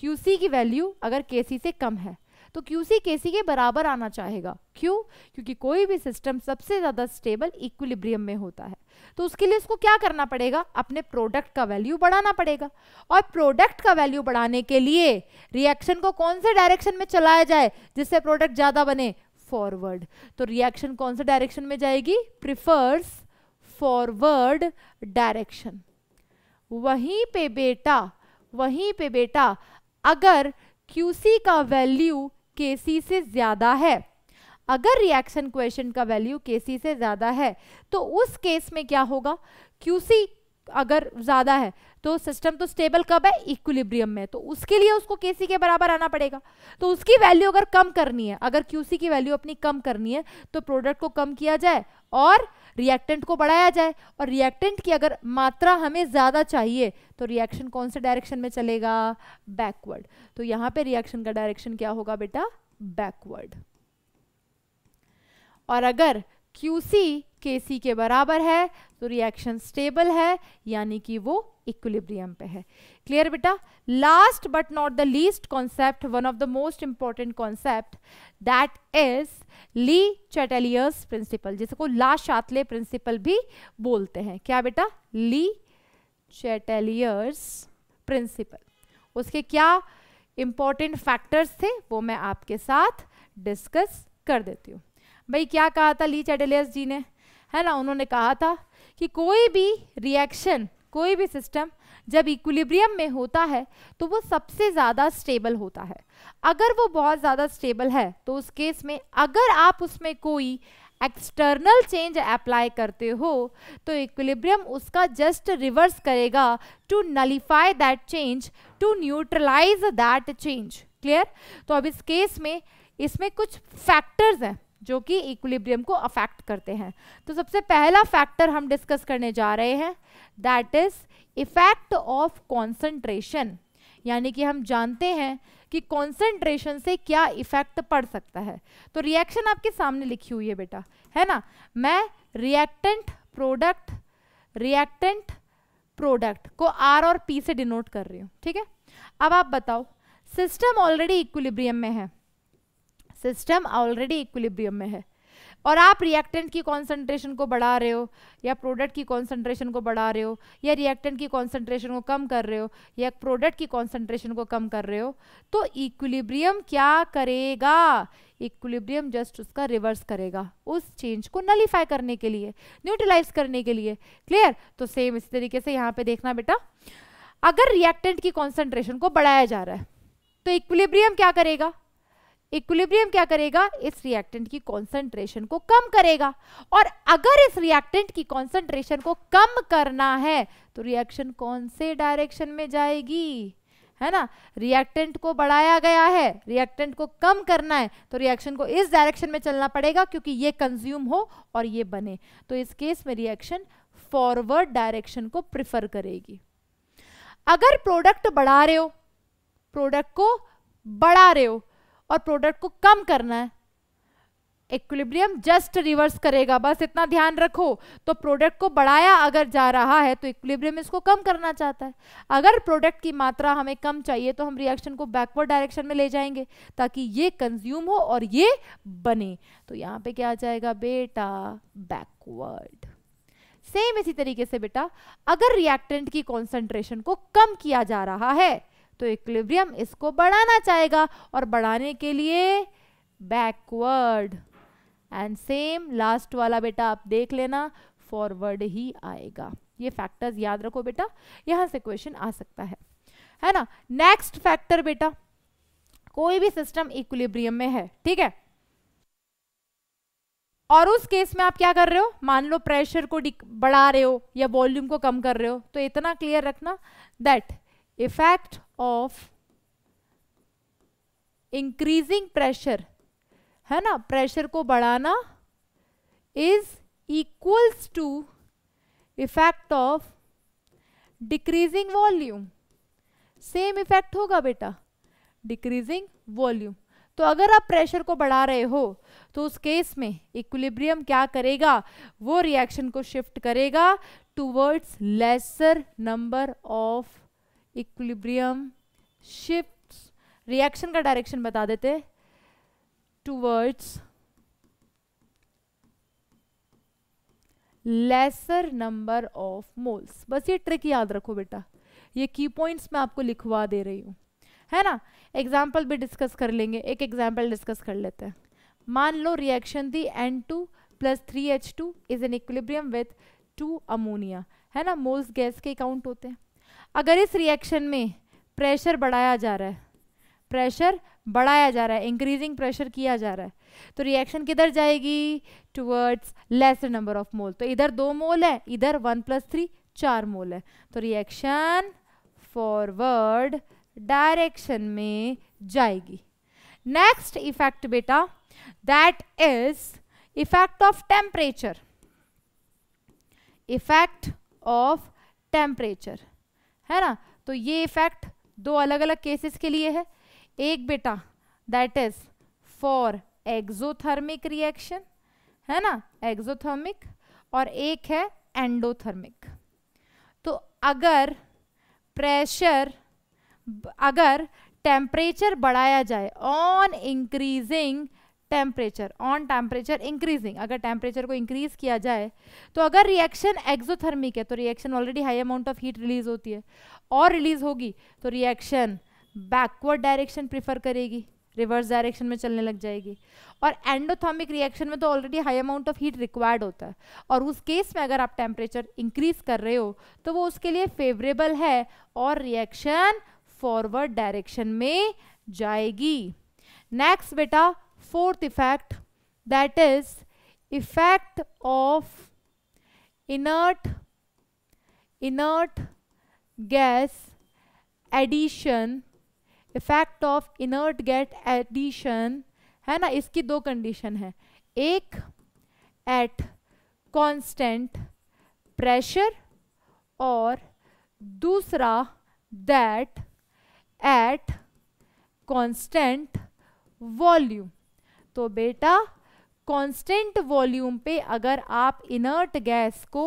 QC की वैल्यू अगर KC से कम है तो क्यू सी के सी के बराबर आना चाहेगा क्यों क्योंकि कोई भी सिस्टम सबसे ज़्यादा स्टेबल इक्विलिब्रियम में होता है तो उसके लिए उसको क्या करना पड़ेगा अपने प्रोडक्ट का वैल्यू बढ़ाना पड़ेगा और प्रोडक्ट का वैल्यू बढ़ाने के लिए रिएक्शन को कौन से डायरेक्शन में चलाया जाए जिससे प्रोडक्ट ज़्यादा बने फॉरवर्ड तो रिएक्शन कौन से डायरेक्शन में जाएगी प्रिफर्स फॉरवर्ड डायरेक्शन वहीं पे बेटा वहीं पे बेटा अगर क्यूसी का वैल्यू के से ज़्यादा है अगर रिएक्शन क्वेश्चन का वैल्यू के से ज़्यादा है तो उस केस में क्या होगा क्यू अगर ज़्यादा है तो सिस्टम तो स्टेबल कब है इक्विलिब्रियम में तो उसके लिए उसको के के बराबर आना पड़ेगा तो उसकी वैल्यू अगर कम करनी है अगर क्यू की वैल्यू अपनी कम करनी है तो प्रोडक्ट को कम किया जाए और रिएक्टेंट को बढ़ाया जाए और रिएक्टेंट की अगर मात्रा हमें ज़्यादा चाहिए तो रिएक्शन कौन से डायरेक्शन में चलेगा बैकवर्ड तो यहाँ पे रिएक्शन का डायरेक्शन क्या होगा बेटा बैकवर्ड और अगर क्यूसी के सी के बराबर है तो रिएक्शन स्टेबल है यानी कि वो इक्विलिब्रियम पे है क्लियर बेटा last but not the least concept one of the most important concept that is Le Chatelier's principle जिसको ला शातले प्रिंसिपल भी बोलते हैं क्या बेटा ली चैटेलियर्स प्रिंसिपल उसके क्या इंपॉर्टेंट फैक्टर्स थे वो मैं आपके साथ डिस्कस कर देती हूँ भाई क्या कहा था ली चैटेलियर्स जी ने है ना उन्होंने कहा था कि कोई भी रिएक्शन कोई भी सिस्टम जब इक्विलिब्रियम में होता है तो वो सबसे ज़्यादा स्टेबल होता है अगर वो बहुत ज़्यादा स्टेबल है तो उस केस में अगर आप उसमें कोई एक्सटर्नल चेंज अप्लाई करते हो तो इक्विलिब्रियम उसका जस्ट रिवर्स करेगा to nullify that change to neutralise that change clear तो अब इस केस में इसमें कुछ फैक्टर्स हैं जो कि इक्विलिब्रियम को अफेक्ट करते हैं तो सबसे पहला फैक्टर हम डिस्कस करने जा रहे हैं that is effect of concentration यानी कि हम जानते हैं कि कॉन्सेंट्रेशन से क्या इफेक्ट पड़ सकता है तो रिएक्शन आपके सामने लिखी हुई है बेटा है ना मैं रिएक्टेंट प्रोडक्ट रिएक्टेंट प्रोडक्ट को आर और पी से डिनोट कर रही हूँ ठीक है अब आप बताओ सिस्टम ऑलरेडी इक्विलिब्रियम में है सिस्टम ऑलरेडी इक्विलिब्रियम में है और आप रिएक्टेंट की कॉन्सेंट्रेशन को बढ़ा रहे हो या प्रोडक्ट की कॉन्सेंट्रेशन को बढ़ा रहे हो या रिएक्टेंट की कॉन्सेंट्रेशन को कम कर रहे हो या प्रोडक्ट की कॉन्सेंट्रेशन को कम कर रहे हो तो इक्विलिब्रियम क्या करेगा इक्विलिब्रियम जस्ट उसका रिवर्स करेगा उस चेंज को नलीफाई करने के लिए न्यूट्रलाइज करने के लिए क्लियर तो सेम इसी तरीके से यहाँ पर देखना बेटा अगर रिएक्टेंट की कॉन्सेंट्रेशन को बढ़ाया जा रहा है तो इक्विलिब्रियम क्या करेगा इक्विलिब्रियम क्या करेगा इस रिएक्टेंट की कॉन्सेंट्रेशन को कम करेगा और अगर इस रिएक्टेंट की कॉन्सेंट्रेशन को कम करना है तो रिएक्शन कौन से डायरेक्शन में जाएगी है ना रिएक्टेंट को बढ़ाया गया है रिएक्टेंट को कम करना है तो रिएक्शन को इस डायरेक्शन में चलना पड़ेगा क्योंकि ये कंज्यूम हो और ये बने तो इस केस में रिएक्शन फॉरवर्ड डायरेक्शन को प्रिफर करेगी अगर प्रोडक्ट बढ़ा रहे हो प्रोडक्ट को बढ़ा रहे हो और प्रोडक्ट को कम करना है इक्विलिब्रियम जस्ट रिवर्स करेगा बस इतना ध्यान रखो तो प्रोडक्ट को बढ़ाया अगर जा रहा है तो इक्विलिब्रियम इसको कम करना चाहता है अगर प्रोडक्ट की मात्रा हमें कम चाहिए तो हम रिएक्शन को बैकवर्ड डायरेक्शन में ले जाएंगे ताकि ये कंज्यूम हो और ये बने तो यहाँ पे क्या आ जाएगा बेटा बैकवर्ड सेम इसी तरीके से बेटा अगर रिएक्टेंट की कॉन्सेंट्रेशन को कम किया जा रहा है तो इक्विलिब्रियम इसको बढ़ाना चाहेगा और बढ़ाने के लिए बैकवर्ड एंड सेम लास्ट वाला बेटा आप देख लेना फॉरवर्ड ही आएगा ये फैक्टर्स याद रखो बेटा यहां से क्वेश्चन आ सकता है है ना नेक्स्ट फैक्टर बेटा कोई भी सिस्टम इक्विलिब्रियम में है ठीक है और उस केस में आप क्या कर रहे हो मान लो प्रेशर को बढ़ा रहे हो या वॉल्यूम को कम कर रहे हो तो इतना क्लियर रखना that effect of increasing pressure है ना प्रेशर को बढ़ाना is equals to effect of decreasing volume same effect होगा बेटा डिक्रीजिंग वॉल्यूम तो अगर आप प्रेशर को बढ़ा रहे हो तो उस केस में इक्विलिब्रियम क्या करेगा वो रिएक्शन को शिफ्ट करेगा towards lesser number of equilibrium shift reaction का डायरेक्शन बता देते towards lesser number of moles बस ये ट्रिक याद रखो बेटा ये की पॉइंट्स मैं आपको लिखवा दे रही हूँ है ना एग्जाम्पल भी डिस्कस कर लेंगे एक एग्जाम्पल डिस्कस कर लेते हैं मान लो reaction the N two plus three H two is N equilibrium with two ammonia है ना मोल्स गैस के अकाउंट होते हैं अगर इस रिएक्शन में प्रेशर बढ़ाया जा रहा है प्रेशर बढ़ाया जा रहा है इंक्रीजिंग प्रेशर किया जा रहा है तो रिएक्शन किधर जाएगी towards lesser number of mole तो इधर दो मोल है इधर वन प्लस थ्री चार मोल है तो रिएक्शन फॉरवर्ड डायरेक्शन में जाएगी नेक्स्ट इफेक्ट बेटा that is effect of temperature effect of temperature है ना तो ये इफेक्ट दो अलग अलग केसेस के लिए है एक बेटा that is for exothermic reaction है ना एक्जोथर्मिक और एक है एंडोथर्मिक तो अगर प्रेशर अगर टेम्परेचर बढ़ाया जाए on increasing temperature on temperature increasing अगर टेम्परेचर को इंक्रीज किया जाए तो अगर रिएक्शन एक्जोथर्मिक है तो reaction already high amount of heat release होती है और रिलीज होगी तो रिएक्शन बैकवर्ड डायरेक्शन प्रिफर करेगी रिवर्स डायरेक्शन में चलने लग जाएगी और एंडोथर्मिक रिएक्शन में तो already high amount of heat required होता है और उस केस में अगर आप टेम्परेचर इंक्रीज कर रहे हो तो वो उसके लिए फेवरेबल है और रिएक्शन फॉरवर्ड डायरेक्शन में जाएगी नेक्स्ट बेटा fourth effect that is effect of inert inert gas addition effect of inert gas addition है ना इसकी दो कंडीशन है एक एट कॉन्स्टेंट प्रेशर और दूसरा दैट एट कॉन्स्टेंट वॉल्यूम तो बेटा कांस्टेंट वॉल्यूम पे अगर आप इनर्ट गैस को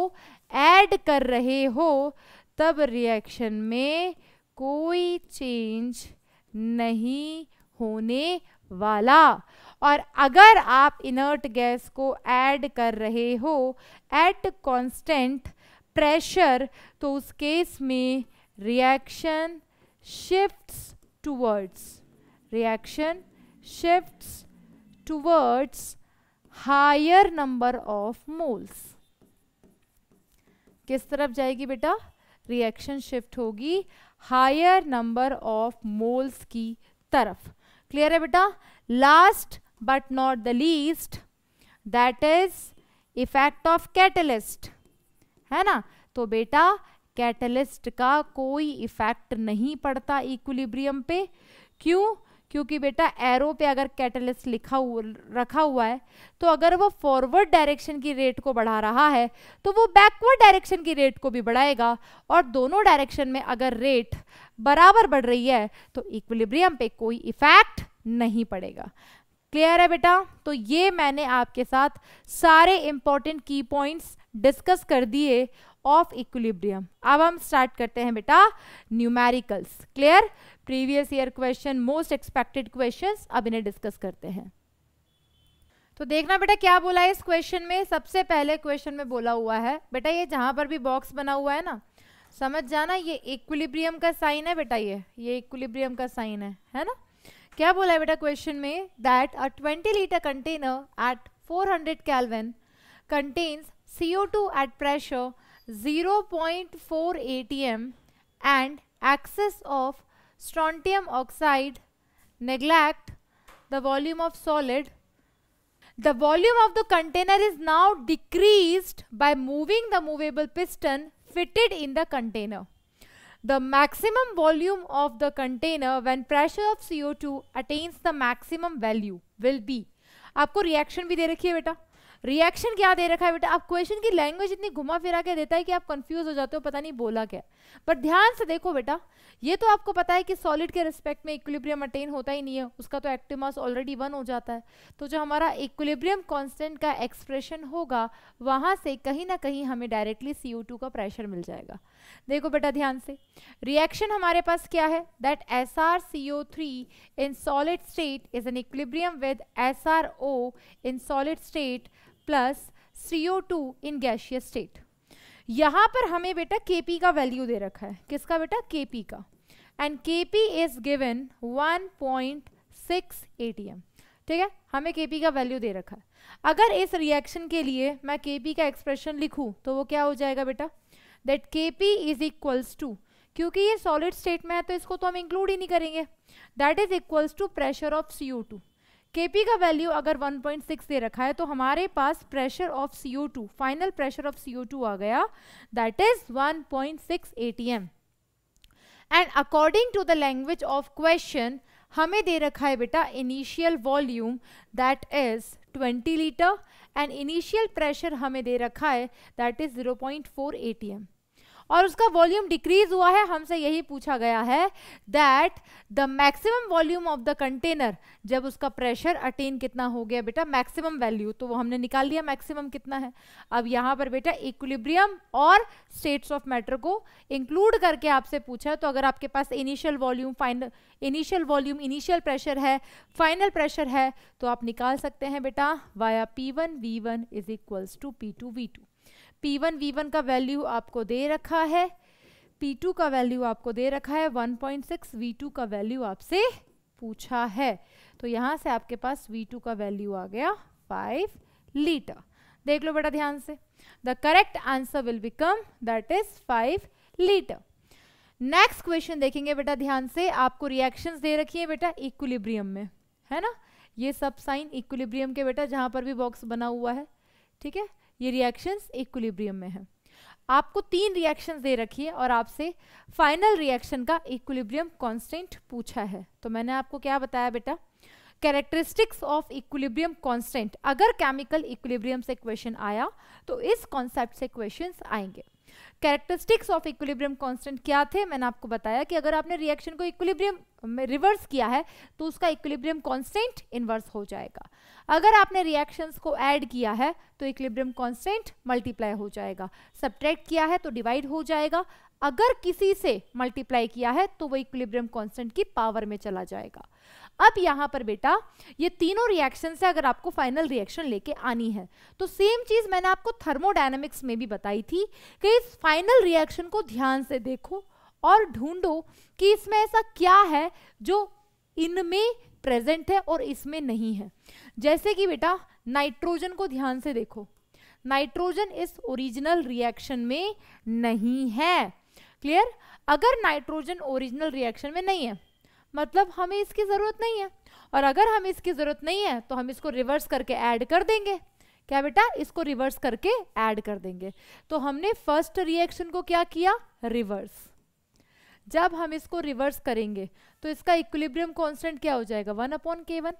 ऐड कर रहे हो तब रिएक्शन में कोई चेंज नहीं होने वाला और अगर आप इनर्ट गैस को ऐड कर रहे हो एट कांस्टेंट प्रेशर तो उस केस में reaction shifts towards reaction shifts towards higher number of moles किस तरफ जाएगी बेटा रिएक्शन शिफ्ट होगी हायर नंबर ऑफ मोल्स की तरफ क्लियर है बेटा last but not the least that is effect of catalyst है ना तो बेटा कैटलिस्ट का कोई इफेक्ट नहीं पड़ता इक्विलिब्रियम पे क्यों क्योंकि बेटा एरो पे अगर कैटलिस्ट लिखा हुआ रखा हुआ है तो अगर वो फॉरवर्ड डायरेक्शन की रेट को बढ़ा रहा है तो वो बैकवर्ड डायरेक्शन की रेट को भी बढ़ाएगा और दोनों डायरेक्शन में अगर रेट बराबर बढ़ रही है तो इक्विलिब्रियम पे कोई इफेक्ट नहीं पड़ेगा क्लियर है बेटा तो ये मैंने आपके साथ सारे इंपॉर्टेंट की पॉइंट्स डिस्कस कर दिए ऑफ इक्विलिब्रियम अब हम स्टार्ट करते हैं बेटा numericals clear previous year question most expected question अब इन्हें डिस्कस करते हैं तो देखना बेटा क्या बोला है इस क्वेश्चन में सबसे पहले क्वेश्चन में बोला हुआ है बेटा ये जहाँ पर भी बॉक्स बना हुआ है ना समझ जाना ये इक्विलिब्रियम का साइन है बेटा ये ये इक्विलिब्रियम का साइन है है ना क्या बोला है बेटा क्वेश्चन में that a 20 litre container at 400 hundred kelvin contains C O two at pressure 0.4 point four A T M and excess of strontium oxide neglect the volume of solid the volume of the container is now decreased by moving the movable piston fitted in the container. The maximum volume of the container when pressure of CO2 attains the maximum value will be. आपको reaction भी दे रखी है बेटा reaction क्या दे रखा है बेटा आप क्वेश्चन की लैंग्वेज इतनी घुमा फिरा के देता है कि आप कंफ्यूज हो जाते हो पता नहीं बोला क्या पर ध्यान से देखो बेटा ये तो आपको पता है कि सॉलिड के रिस्पेक्ट में इक्विलिब्रियम अटेन होता ही नहीं है उसका तो एक्टिव मास ऑलरेडी वन हो जाता है तो जो हमारा इक्विलिब्रियम कॉन्स्टेंट का एक्सप्रेशन होगा वहां से कहीं ना कहीं हमें डायरेक्टली सी का प्रेशर मिल जाएगा देखो बेटा ध्यान से रिएक्शन हमारे पास क्या है that S R C O three in solid state is N equilibrium with S R O in solid state plus CO2 in gaseous state यहाँ पर हमें बेटा Kp का वैल्यू दे रखा है किसका बेटा Kp का and Kp is given 1.6 M ठीक है हमें Kp का वैल्यू दे रखा है अगर इस रिएक्शन के लिए मैं Kp का एक्सप्रेशन लिखूँ तो वो क्या हो जाएगा बेटा that Kp is equals to क्योंकि ये सॉलिड स्टेट में है तो इसको तो हम इंक्लूड ही नहीं करेंगे that is equals to pressure of C O two KP का वैल्यू अगर 1.6 दे रखा है तो हमारे पास pressure of two final pressure of two आ गया that is 1.6 ATM and according to the language of question हमें दे रखा है बेटा initial volume that is 20 litre and initial pressure हमें दे रखा है दैट इज 0.4 एटीएम और उसका वॉल्यूम डिक्रीज हुआ है हमसे यही पूछा गया है that the maximum volume of the container जब उसका प्रेशर अटेन कितना हो गया बेटा मैक्सिमम वैल्यू तो वो हमने निकाल लिया मैक्सिमम कितना है अब यहाँ पर बेटा इक्विलिब्रियम और स्टेट्स ऑफ मैटर को इंक्लूड करके आपसे पूछा है तो अगर आपके पास initial volume final initial volume initial pressure है फाइनल प्रेशर है तो आप निकाल सकते हैं बेटा via P one V one is equals to P two V two P1 V1 का वैल्यू आपको दे रखा है P2 का वैल्यू आपको दे रखा है 1.6 V2 का वैल्यू आपसे पूछा है तो यहाँ से आपके पास V2 का वैल्यू आ गया 5 लीटर देख लो बेटा ध्यान से the correct answer will become that is 5 litre next question देखेंगे बेटा ध्यान से आपको रिएक्शंस दे रखी है बेटा इक्विलिब्रियम में है ना ये सब साइन इक्विलिब्रियम के बेटा जहाँ पर भी बॉक्स बना हुआ है ठीक है ये रिएक्शंस इक्विलिब्रियम में है आपको तीन रिएक्शंस दे रखी है और आपसे फाइनल रिएक्शन का इक्विलिब्रियम कांस्टेंट पूछा है तो मैंने आपको क्या बताया बेटा कैरेक्टरिस्टिक्स ऑफ इक्विलिब्रियम कांस्टेंट अगर केमिकल इक्विलिब्रियम से क्वेश्चन आया तो इस कॉन्सेप्ट से क्वेश्चंस आएंगे कैरेक्टरिस्टिक्स ऑफ इक्विलिब्रियम कांस्टेंट क्या थे मैंने आपको बताया कि अगर आपने रिएक्शन को इक्विलिब्रियम में रिवर्स किया है तो उसका इक्विलिब्रियम कांस्टेंट इन्वर्स हो जाएगा अगर आपने रिएक्शंस को ऐड किया है तो इक्विलिब्रियम कांस्टेंट मल्टीप्लाई हो जाएगा सब्ट्रैक्ट किया है तो डिवाइड हो जाएगा अगर किसी से मल्टीप्लाई किया है तो वो इक्विलिब्रियम कांस्टेंट की पावर में चला जाएगा अब यहां पर बेटा ये तीनों रिएक्शन से अगर आपको फाइनल रिएक्शन लेके आनी है तो सेम चीज़ मैंने आपको थर्मोडायनेमिक्स में भी बताई थी कि इस फाइनल रिएक्शन को ध्यान से देखो और ढूंढो कि इसमें ऐसा क्या है जो इनमें प्रेजेंट है और इसमें नहीं है जैसे कि बेटा नाइट्रोजन को ध्यान से देखो नाइट्रोजन इस ओरिजिनल रिएक्शन में नहीं है क्लियर अगर नाइट्रोजन ओरिजिनल रिएक्शन में नहीं है मतलब हमें इसकी ज़रूरत नहीं है और अगर हमें इसकी ज़रूरत नहीं है तो हम इसको रिवर्स करके ऐड कर देंगे क्या बेटा इसको रिवर्स करके ऐड कर देंगे तो हमने फर्स्ट रिएक्शन को क्या किया रिवर्स जब हम इसको रिवर्स करेंगे तो इसका इक्विलिब्रियम कांस्टेंट क्या हो जाएगा one upon K one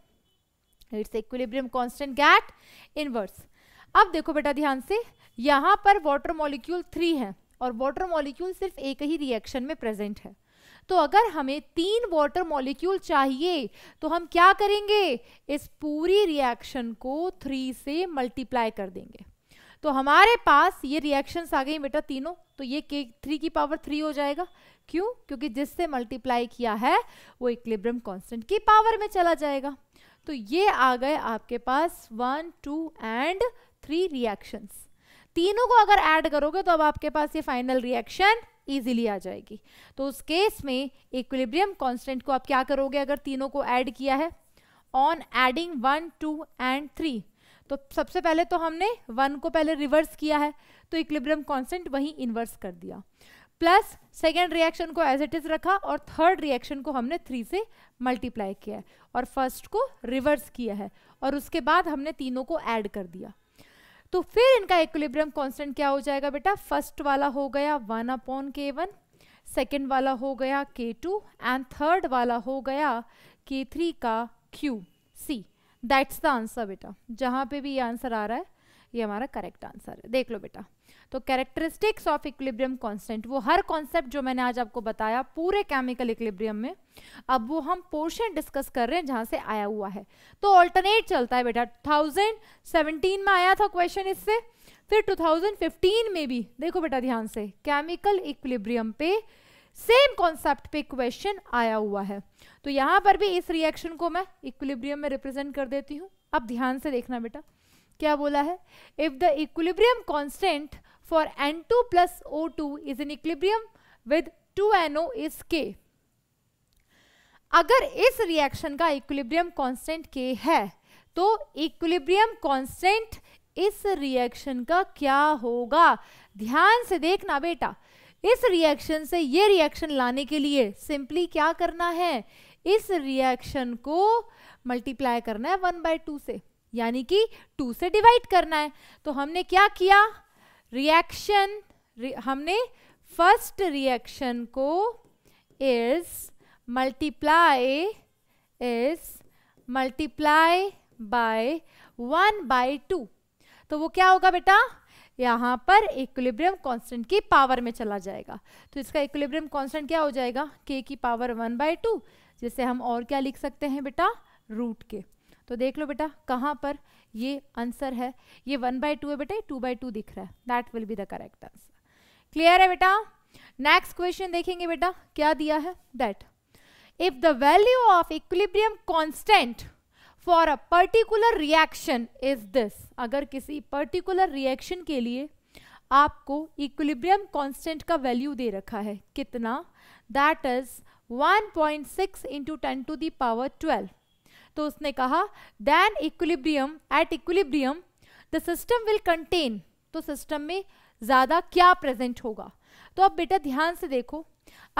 it's equilibrium constant get inverse अब देखो बेटा ध्यान से यहाँ पर वाटर मॉलिक्यूल थ्री है और वाटर मॉलिक्यूल सिर्फ एक ही रिएक्शन में प्रेजेंट है तो अगर हमें तीन वाटर मॉलिक्यूल चाहिए तो हम क्या करेंगे इस पूरी रिएक्शन को थ्री से मल्टीप्लाई कर देंगे तो हमारे पास ये रिएक्शंस आ गई बेटा तीनों तो ये के थ्री की पावर थ्री हो जाएगा क्यों क्योंकि जिससे मल्टीप्लाई किया है वो इक्लिब्रम कांस्टेंट की पावर में चला जाएगा तो ये आ गए आपके पास one two and three reactions तीनों को अगर ऐड करोगे तो अब आपके पास ये फाइनल रिएक्शन ईजिली आ जाएगी तो उस केस में इक्विलिब्रियम कांस्टेंट को आप क्या करोगे अगर तीनों को ऐड किया है on adding one two and three तो सबसे पहले तो हमने वन को पहले रिवर्स किया है तो इक्विलिब्रियम कांस्टेंट वहीं इन्वर्स कर दिया प्लस सेकेंड रिएक्शन को एज इट इज़ रखा और थर्ड रिएक्शन को हमने थ्री से मल्टीप्लाई किया है और फर्स्ट को रिवर्स किया है और उसके बाद हमने तीनों को ऐड कर दिया तो फिर इनका इक्विलिब्रियम कांस्टेंट क्या हो जाएगा बेटा फर्स्ट वाला हो गया one upon K one second वाला हो गया के टू एंड थर्ड वाला हो गया के थ्री का Q C that's the answer बेटा जहाँ पे भी ये आंसर आ रहा है ये हमारा करेक्ट आंसर है देख लो बेटा तो कैरेक्टरिस्टिक्स ऑफ इक्विलिब्रियम कांस्टेंट वो हर कॉन्सेप्ट जो मैंने आज आपको बताया पूरे केमिकल इक्विलिब्रियम में अब वो हम पोर्शन डिस्कस कर रहे हैं जहां से आया हुआ है तो ऑल्टरनेट चलता है बेटा 2017 में आया था क्वेश्चन इससे फिर 2015 में भी देखो बेटा ध्यान से केमिकल इक्विलिब्रियम पे सेम कॉन्सेप्ट पे क्वेश्चन आया हुआ है तो यहां पर भी इस रिएक्शन को मैं इक्विलिब्रियम में रिप्रेजेंट कर देती हूँ अब ध्यान से देखना बेटा क्या बोला है if the equilibrium constant for N2 plus O2 is in equilibrium with 2NO is K. अगर इस रिएक्शन का इक्विलिब्रियम कांस्टेंट K है तो इक्विलिब्रियम कांस्टेंट इस रिएक्शन का क्या होगा ध्यान से देखना बेटा इस रिएक्शन से ये रिएक्शन लाने के लिए सिंपली क्या करना है इस रिएक्शन को मल्टीप्लाई करना है वन बाय टू से यानी कि टू से डिवाइड करना है तो हमने क्या किया रिएक्शन हमने फर्स्ट रिएक्शन को is multiply is multiply by one by two तो वो क्या होगा बेटा यहाँ पर इक्विलिब्रियम कांस्टेंट की पावर में चला जाएगा तो इसका इक्विलिब्रियम कांस्टेंट क्या हो जाएगा के की पावर वन बाय टू जिसे हम और क्या लिख सकते हैं बेटा रूट के तो देख लो बेटा कहाँ पर ये आंसर है ये वन बाय टू है बेटा टू बाय टू दिख रहा है that will be the correct answer clear है बेटा नेक्स्ट क्वेश्चन देखेंगे बेटा क्या दिया है that if the value of equilibrium constant for a particular reaction is this अगर किसी पर्टिकुलर रिएक्शन के लिए आपको इक्विलिब्रियम कॉन्स्टेंट का वैल्यू दे रखा है कितना that is 1.6 point six into ten to the power twelve तो उसने कहा then equilibrium at equilibrium the system will contain तो सिस्टम में ज़्यादा क्या प्रेजेंट होगा तो अब बेटा ध्यान से देखो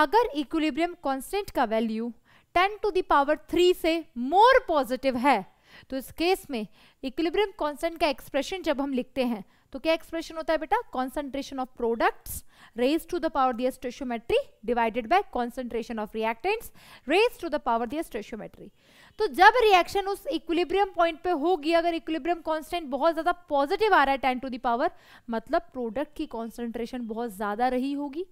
अगर इक्विलिब्रियम कांस्टेंट का वैल्यू 10 टू द पावर 3 से मोर पॉजिटिव है तो इस केस में इक्विलिब्रियम कांस्टेंट का एक्सप्रेशन जब हम लिखते हैं तो क्या एक्सप्रेशन होता है बेटा concentration of products raise to the power their stoichiometry divided by concentration of reactants raise to the power their stoichiometry तो जब रिएक्शन उस इक्विलिब्रियम पॉइंट पे होगी अगर इक्विलिब्रियम कांस्टेंट बहुत ज़्यादा पॉजिटिव आ रहा है टेन टू दावर मतलब प्रोडक्ट की कॉन्सेंट्रेशन बहुत ज़्यादा रही होगी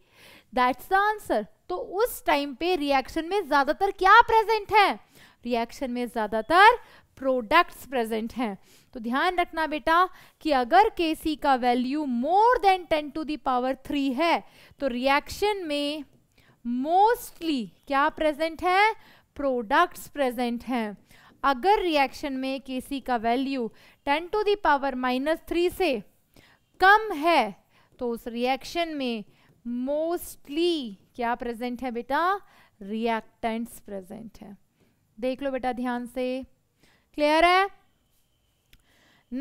दैट्स द आंसर तो उस टाइम पे रिएक्शन में ज़्यादातर क्या प्रेजेंट है रिएक्शन में ज़्यादातर प्रोडक्ट्स प्रेजेंट हैं तो ध्यान रखना बेटा कि अगर के सी का value more than ten to the power three है तो रिएक्शन में मोस्टली क्या प्रेजेंट है प्रोडक्ट्स प्रेजेंट हैं अगर रिएक्शन में के सी का value 10 to the power minus three से कम है तो उस रिएक्शन में मोस्टली क्या प्रेजेंट है बेटा रिएक्टेंट्स प्रेजेंट है देख लो बेटा ध्यान से क्लियर है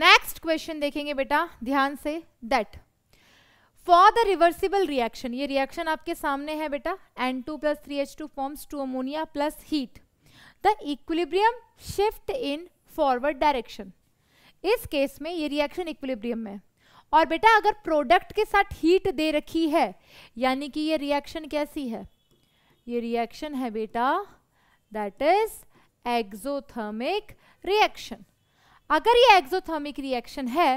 नेक्स्ट क्वेश्चन देखेंगे बेटा ध्यान से that for the reversible reaction ये रिएक्शन आपके सामने है बेटा N two plus three H two forms two ammonia plus heat the equilibrium shift in forward direction इस केस में ये रिएक्शन इक्विलिब्रियम में और बेटा अगर प्रोडक्ट के साथ हीट दे रखी है यानी कि ये रिएक्शन कैसी है ये रिएक्शन है बेटा दैट इज एक्जोथर्मिक रिएक्शन अगर ये एक्सोथर्मिक रिएक्शन है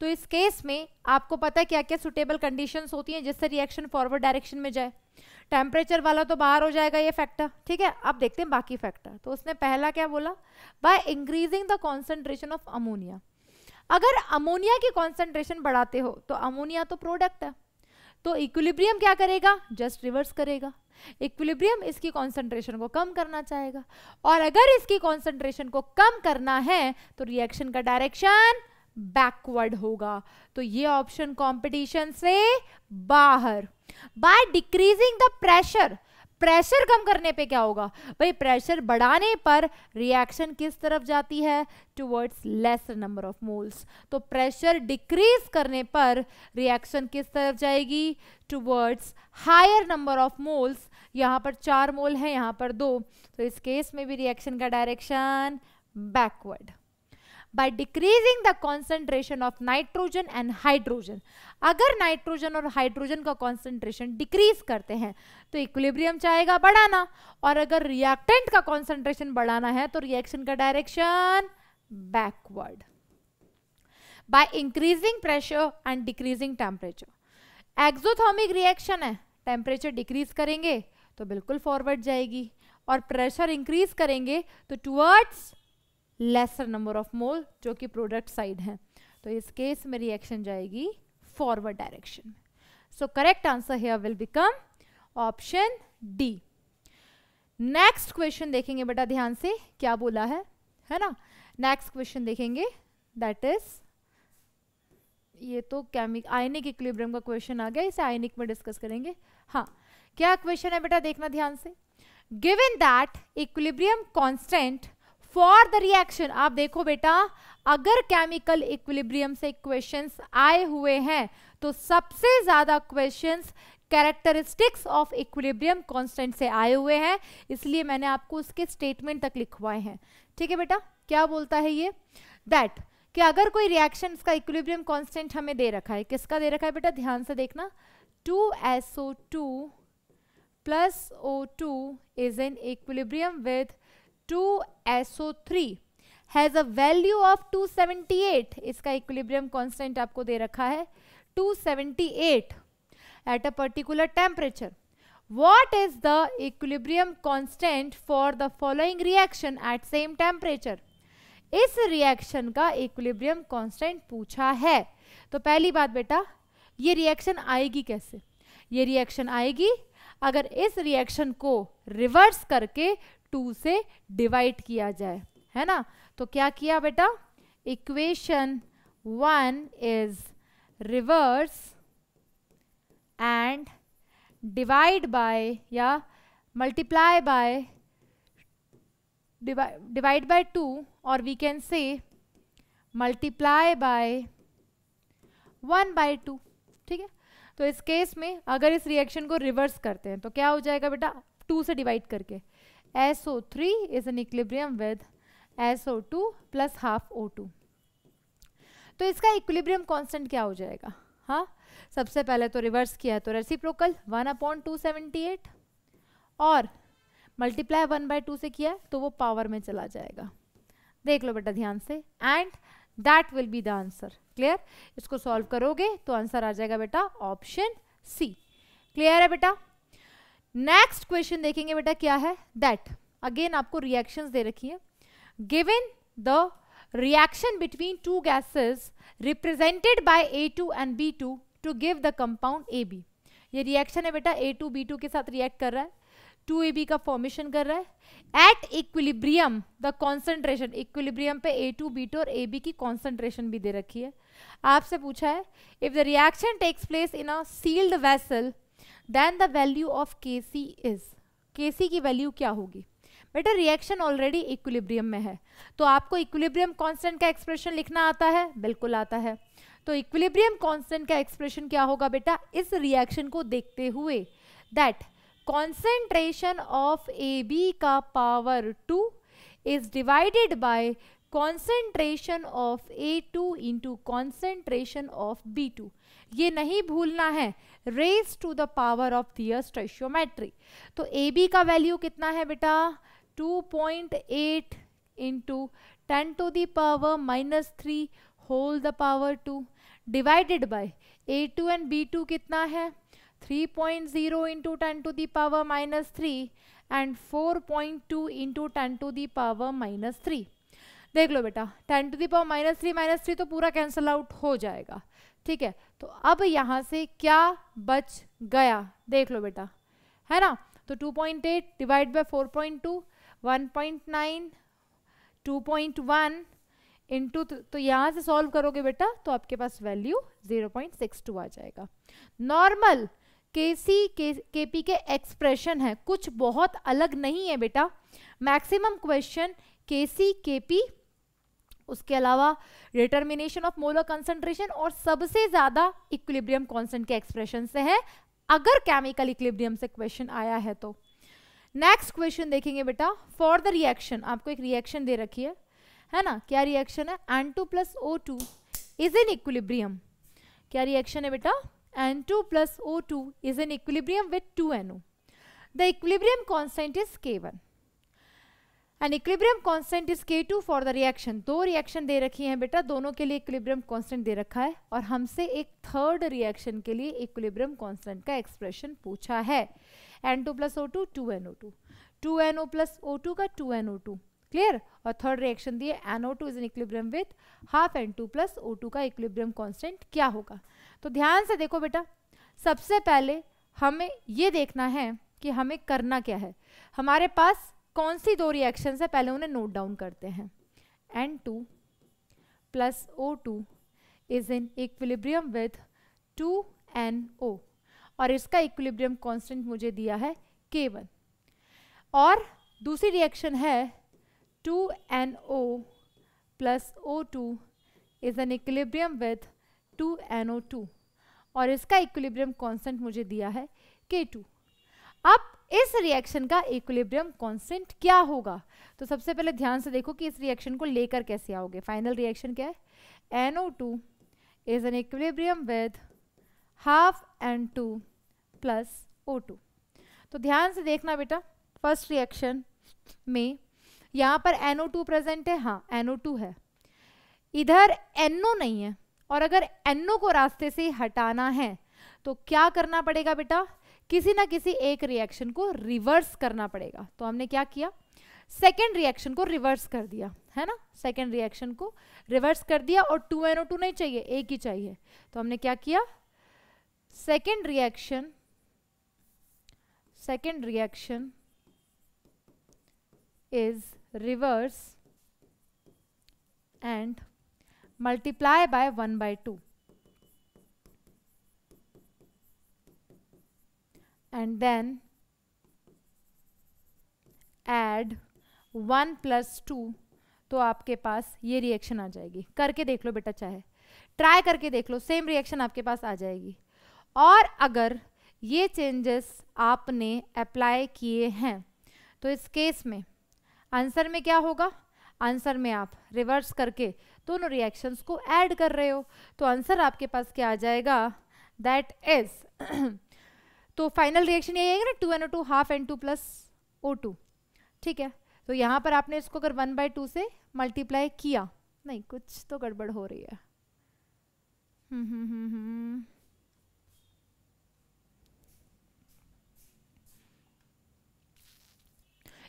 तो इस केस में आपको पता है क्या क्या सुटेबल कंडीशंस होती हैं जिससे रिएक्शन फॉरवर्ड डायरेक्शन में जाए टेम्परेचर वाला तो बाहर हो जाएगा ये फैक्टर ठीक है अब देखते हैं बाकी फैक्टर तो उसने पहला क्या बोला by increasing the concentration of ammonia अगर अमोनिया की कॉन्सेंट्रेशन बढ़ाते हो तो अमोनिया तो प्रोडक्ट है तो इक्विलिब्रियम क्या करेगा जस्ट रिवर्स करेगा इक्विलिब्रियम इसकी कॉन्सेंट्रेशन को कम करना चाहेगा और अगर इसकी कॉन्सेंट्रेशन को कम करना है तो रिएक्शन का डायरेक्शन बैकवर्ड होगा तो ये ऑप्शन कंपटीशन से बाहर by decreasing the pressure pressure कम करने पे क्या होगा भाई प्रेशर बढ़ाने पर रिएक्शन किस तरफ जाती है towards less number of moles तो प्रेशर डिक्रीज करने पर रिएक्शन किस तरफ जाएगी towards higher number of moles यहाँ पर चार मोल है यहाँ पर दो तो इस केस में भी रिएक्शन का direction backward by decreasing the concentration of nitrogen and hydrogen अगर नाइट्रोजन और हाइड्रोजन का कॉन्सेंट्रेशन डिक्रीज करते हैं तो equilibrium चाहेगा बढ़ाना और अगर रिएक्टेंट का कॉन्सेंट्रेशन बढ़ाना है तो रिएक्शन का direction backward by increasing pressure and decreasing temperature exothermic reaction है टेम्परेचर डिक्रीज करेंगे तो बिल्कुल फॉरवर्ड जाएगी और प्रेशर इंक्रीज करेंगे तो towards lesser number of mole जो कि प्रोडक्ट साइड है तो इस केस में रिएक्शन जाएगी forward direction so correct answer here will become option D next question देखेंगे बेटा ध्यान से क्या बोला है है ना नेक्स्ट क्वेश्चन देखेंगे दैट इज ये तो कैमिक आयनिक इक्विलिब्रियम का क्वेश्चन आ गया इसे आयनिक में डिस्कस करेंगे हाँ क्या क्वेश्चन है बेटा देखना ध्यान से given that equilibrium constant for the reaction आप देखो बेटा अगर केमिकल इक्विलिब्रियम से क्वेश्चन आए हुए हैं तो सबसे ज्यादा question characteristics of equilibrium constant से आए हुए हैं इसलिए मैंने आपको उसके स्टेटमेंट तक लिखवाए हैं ठीक है बेटा क्या बोलता है ये दैट कि अगर कोई रिएक्शन का इक्विलिब्रियम कॉन्स्टेंट हमें दे रखा है किसका दे रखा है बेटा ध्यान से देखना two SO two plus O2 is in equilibrium with 2SO3 has a value of 278 इसका इक्विलिब्रियम कॉन्स्टेंट आपको दे रखा है 278 at a particular temperature what is the equilibrium constant for the following reaction at same temperature इस reaction का equilibrium constant पूछा है तो पहली बात बेटा ये रिएक्शन आएगी कैसे ये रिएक्शन आएगी अगर इस रिएक्शन को रिवर्स करके टू से डिवाइड किया जाए है ना तो क्या किया बेटा equation one is reverse and divide by या multiply by divide by two और we can say multiply by one by two ठीक है तो इस केस में अगर इस रिएक्शन को रिवर्स करते हैं तो क्या हो जाएगा बेटा टू से डिवाइड करके S O three is N equilibrium with S O two plus half O two तो इसका इक्विलिब्रियम कांस्टेंट क्या हो जाएगा हाँ सबसे पहले तो रिवर्स किया है तो reciprocal one upon two seventy eight और मल्टीप्लाई वन बाई टू से किया है तो वो पावर में चला जाएगा देख लो बेटा ध्यान से and that will be the answer clear इसको सॉल्व करोगे तो आंसर आ जाएगा बेटा ऑप्शन सी क्लियर है बेटा नेक्स्ट क्वेश्चन देखेंगे बेटा क्या है दैट अगेन आपको रिएक्शंस दे रखी है given the gases represented by A two and B two to give the compound A B ये रिएक्शन है बेटा ए टू बी टू के साथ रिएक्ट कर रहा है टू ए बी का फॉर्मेशन कर रहा है at equilibrium the concentration equilibrium पे ए टू बी टू और ए बी की कॉन्सेंट्रेशन भी दे रखी है आपसे पूछा है if the reaction takes place in a sealed vessel then the value of K C is के सी की वैल्यू क्या होगी बेटा रिएक्शन ऑलरेडी इक्विलिब्रियम में है तो आपको इक्विलिब्रियम कॉन्सटेंट का एक्सप्रेशन लिखना आता है बिल्कुल आता है तो इक्विलिब्रियम कॉन्स्टेंट का एक्सप्रेशन क्या होगा बेटा इस रिएक्शन को देखते हुए that concentration of A B का power two is divided by concentration of A two into concentration of B two ये नहीं भूलना है raise to the power of their stoichiometry तो ए बी का वैल्यू कितना है बेटा 2.8 point eight into ten to the power minus three whole the power two divided by A two and B two कितना है 3.0 into 10 to the power minus 3 and 4.2 into ten to the power minus three देख लो बेटा ten to the power minus three minus three तो पूरा cancel out हो जाएगा ठीक है तो अब यहाँ से क्या बच गया देख लो बेटा है ना तो 2.8 divide by four point nine two point one into तो यहाँ से सॉल्व करोगे बेटा तो आपके पास वैल्यू 0.62 आ जाएगा नॉर्मल के सी के के पी के एक्सप्रेशन है कुछ बहुत अलग नहीं है बेटा मैक्सिमम क्वेश्चन के सी के पी उसके अलावा डिटर्मिनेशन ऑफ मोलर कंसंट्रेशन और सबसे ज़्यादा इक्विलिब्रियम कांस्टेंट के एक्सप्रेशन से है अगर केमिकल इक्विलिब्रियम से क्वेश्चन आया है तो नेक्स्ट क्वेश्चन देखेंगे बेटा फॉर द रिएक्शन आपको एक रिएक्शन दे रखी है है ना क्या रिएक्शन है N two plus O two is in equilibrium क्या रिएक्शन है बेटा and 2 plus O2 is in equilibrium with 2NO. The equilibrium constant is K1 and equilibrium constant is K2 for the reaction. दो reaction दे रखी हैं बेटा दोनों के लिए equilibrium constant दे रखा है और हमसे एक third reaction के लिए equilibrium constant का expression पूछा है N2 plus O2 2NO2 2NO plus O2 का 2NO2 क्लियर और थर्ड रिएक्शन दिए NO two is in equilibrium with half N two plus O two का इक्विब्रियम कॉन्स्टेंट क्या होगा तो ध्यान से देखो बेटा सबसे पहले हमें ये देखना है कि हमें करना क्या है हमारे पास कौन सी दो रिएक्शन है पहले उन्हें नोट डाउन करते हैं N two plus O two is in equilibrium with two N O और इसका इक्विलिब्रियम कांस्टेंट मुझे दिया है के वन और दूसरी रिएक्शन है two N O plus O two is N equilibrium with two और इसका इक्विलिब्रियम कॉन्सेंट मुझे दिया है के टू अब इस रिएक्शन का इक्विलिब्रियम कॉन्सेंट क्या होगा तो सबसे पहले ध्यान से देखो कि इस रिएक्शन को लेकर कैसे आओगे फाइनल रिएक्शन क्या है N O two is N equilibrium with half N two plus O two तो ध्यान से देखना बेटा फर्स्ट रिएक्शन में यहाँ पर NO2 प्रेजेंट है हाँ NO2 है इधर NO नहीं है और अगर NO को रास्ते से हटाना है तो क्या करना पड़ेगा बेटा किसी ना किसी एक रिएक्शन को रिवर्स करना पड़ेगा तो हमने क्या किया सेकेंड रिएक्शन को रिवर्स कर दिया है ना सेकेंड रिएक्शन को रिवर्स कर दिया और टू एनओ टू नहीं चाहिए एक ही चाहिए तो हमने क्या किया second reaction second reaction is reverse and multiply by 1 by 2 and then add 1 plus 2 तो आपके पास ये रिएक्शन आ जाएगी करके देख लो बेटा चाहे अच्छा ट्राई करके देख लो सेम रिएक्शन आपके पास आ जाएगी और अगर ये चेंजेस आपने अप्लाई किए हैं तो इस केस में आंसर में क्या होगा आंसर में आप रिवर्स करके दोनों रिएक्शंस को ऐड कर रहे हो तो आंसर आपके पास क्या आ जाएगा दैट इज तो फाइनल रिएक्शन यही आएगा ना two N O two half N two plus O two ठीक है तो यहाँ पर आपने इसको अगर वन बाई टू से मल्टीप्लाई किया नहीं कुछ तो गड़बड़ हो रही है हम्म हम्म हम्म हम्म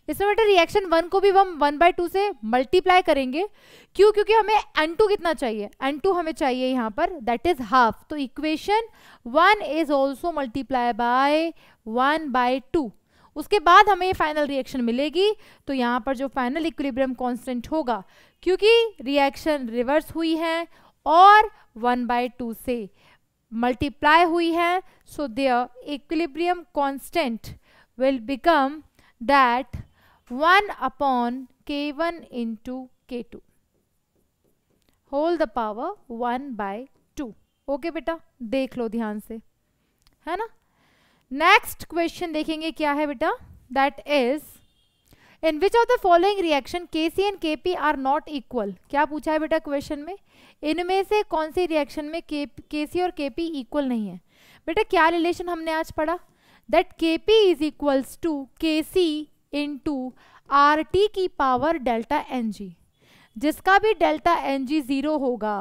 इसमें बेटा रिएक्शन वन को भी हम वन बाय टू से मल्टीप्लाई करेंगे क्यों क्योंकि हमें एन टू कितना चाहिए एन टू हमें चाहिए यहाँ पर दैट इज हाफ तो equation one is also multiply by one by two उसके बाद हमें ये फाइनल रिएक्शन मिलेगी तो यहाँ पर जो फाइनल इक्विलिब्रियम कांस्टेंट होगा क्योंकि रिएक्शन रिवर्स हुई है और वन बाय टू से मल्टीप्लाई हुई है so the equilibrium constant will become that 1 upon k1 into k2 whole the power one by two okay बेटा देख लो ध्यान से है ना नेक्स्ट क्वेश्चन देखेंगे क्या है बेटा that is in which of the following reaction K C and K P are not equal क्या पूछा है बेटा क्वेश्चन में इनमें से कौन सी रिएक्शन में के सी और के पी इक्वल नहीं है बेटा क्या रिलेशन हमने आज पढ़ा that K P is equals to K C into R T T की पावर डेल्टा एन जी जिसका भी डेल्टा एन जी ज़ीरो होगा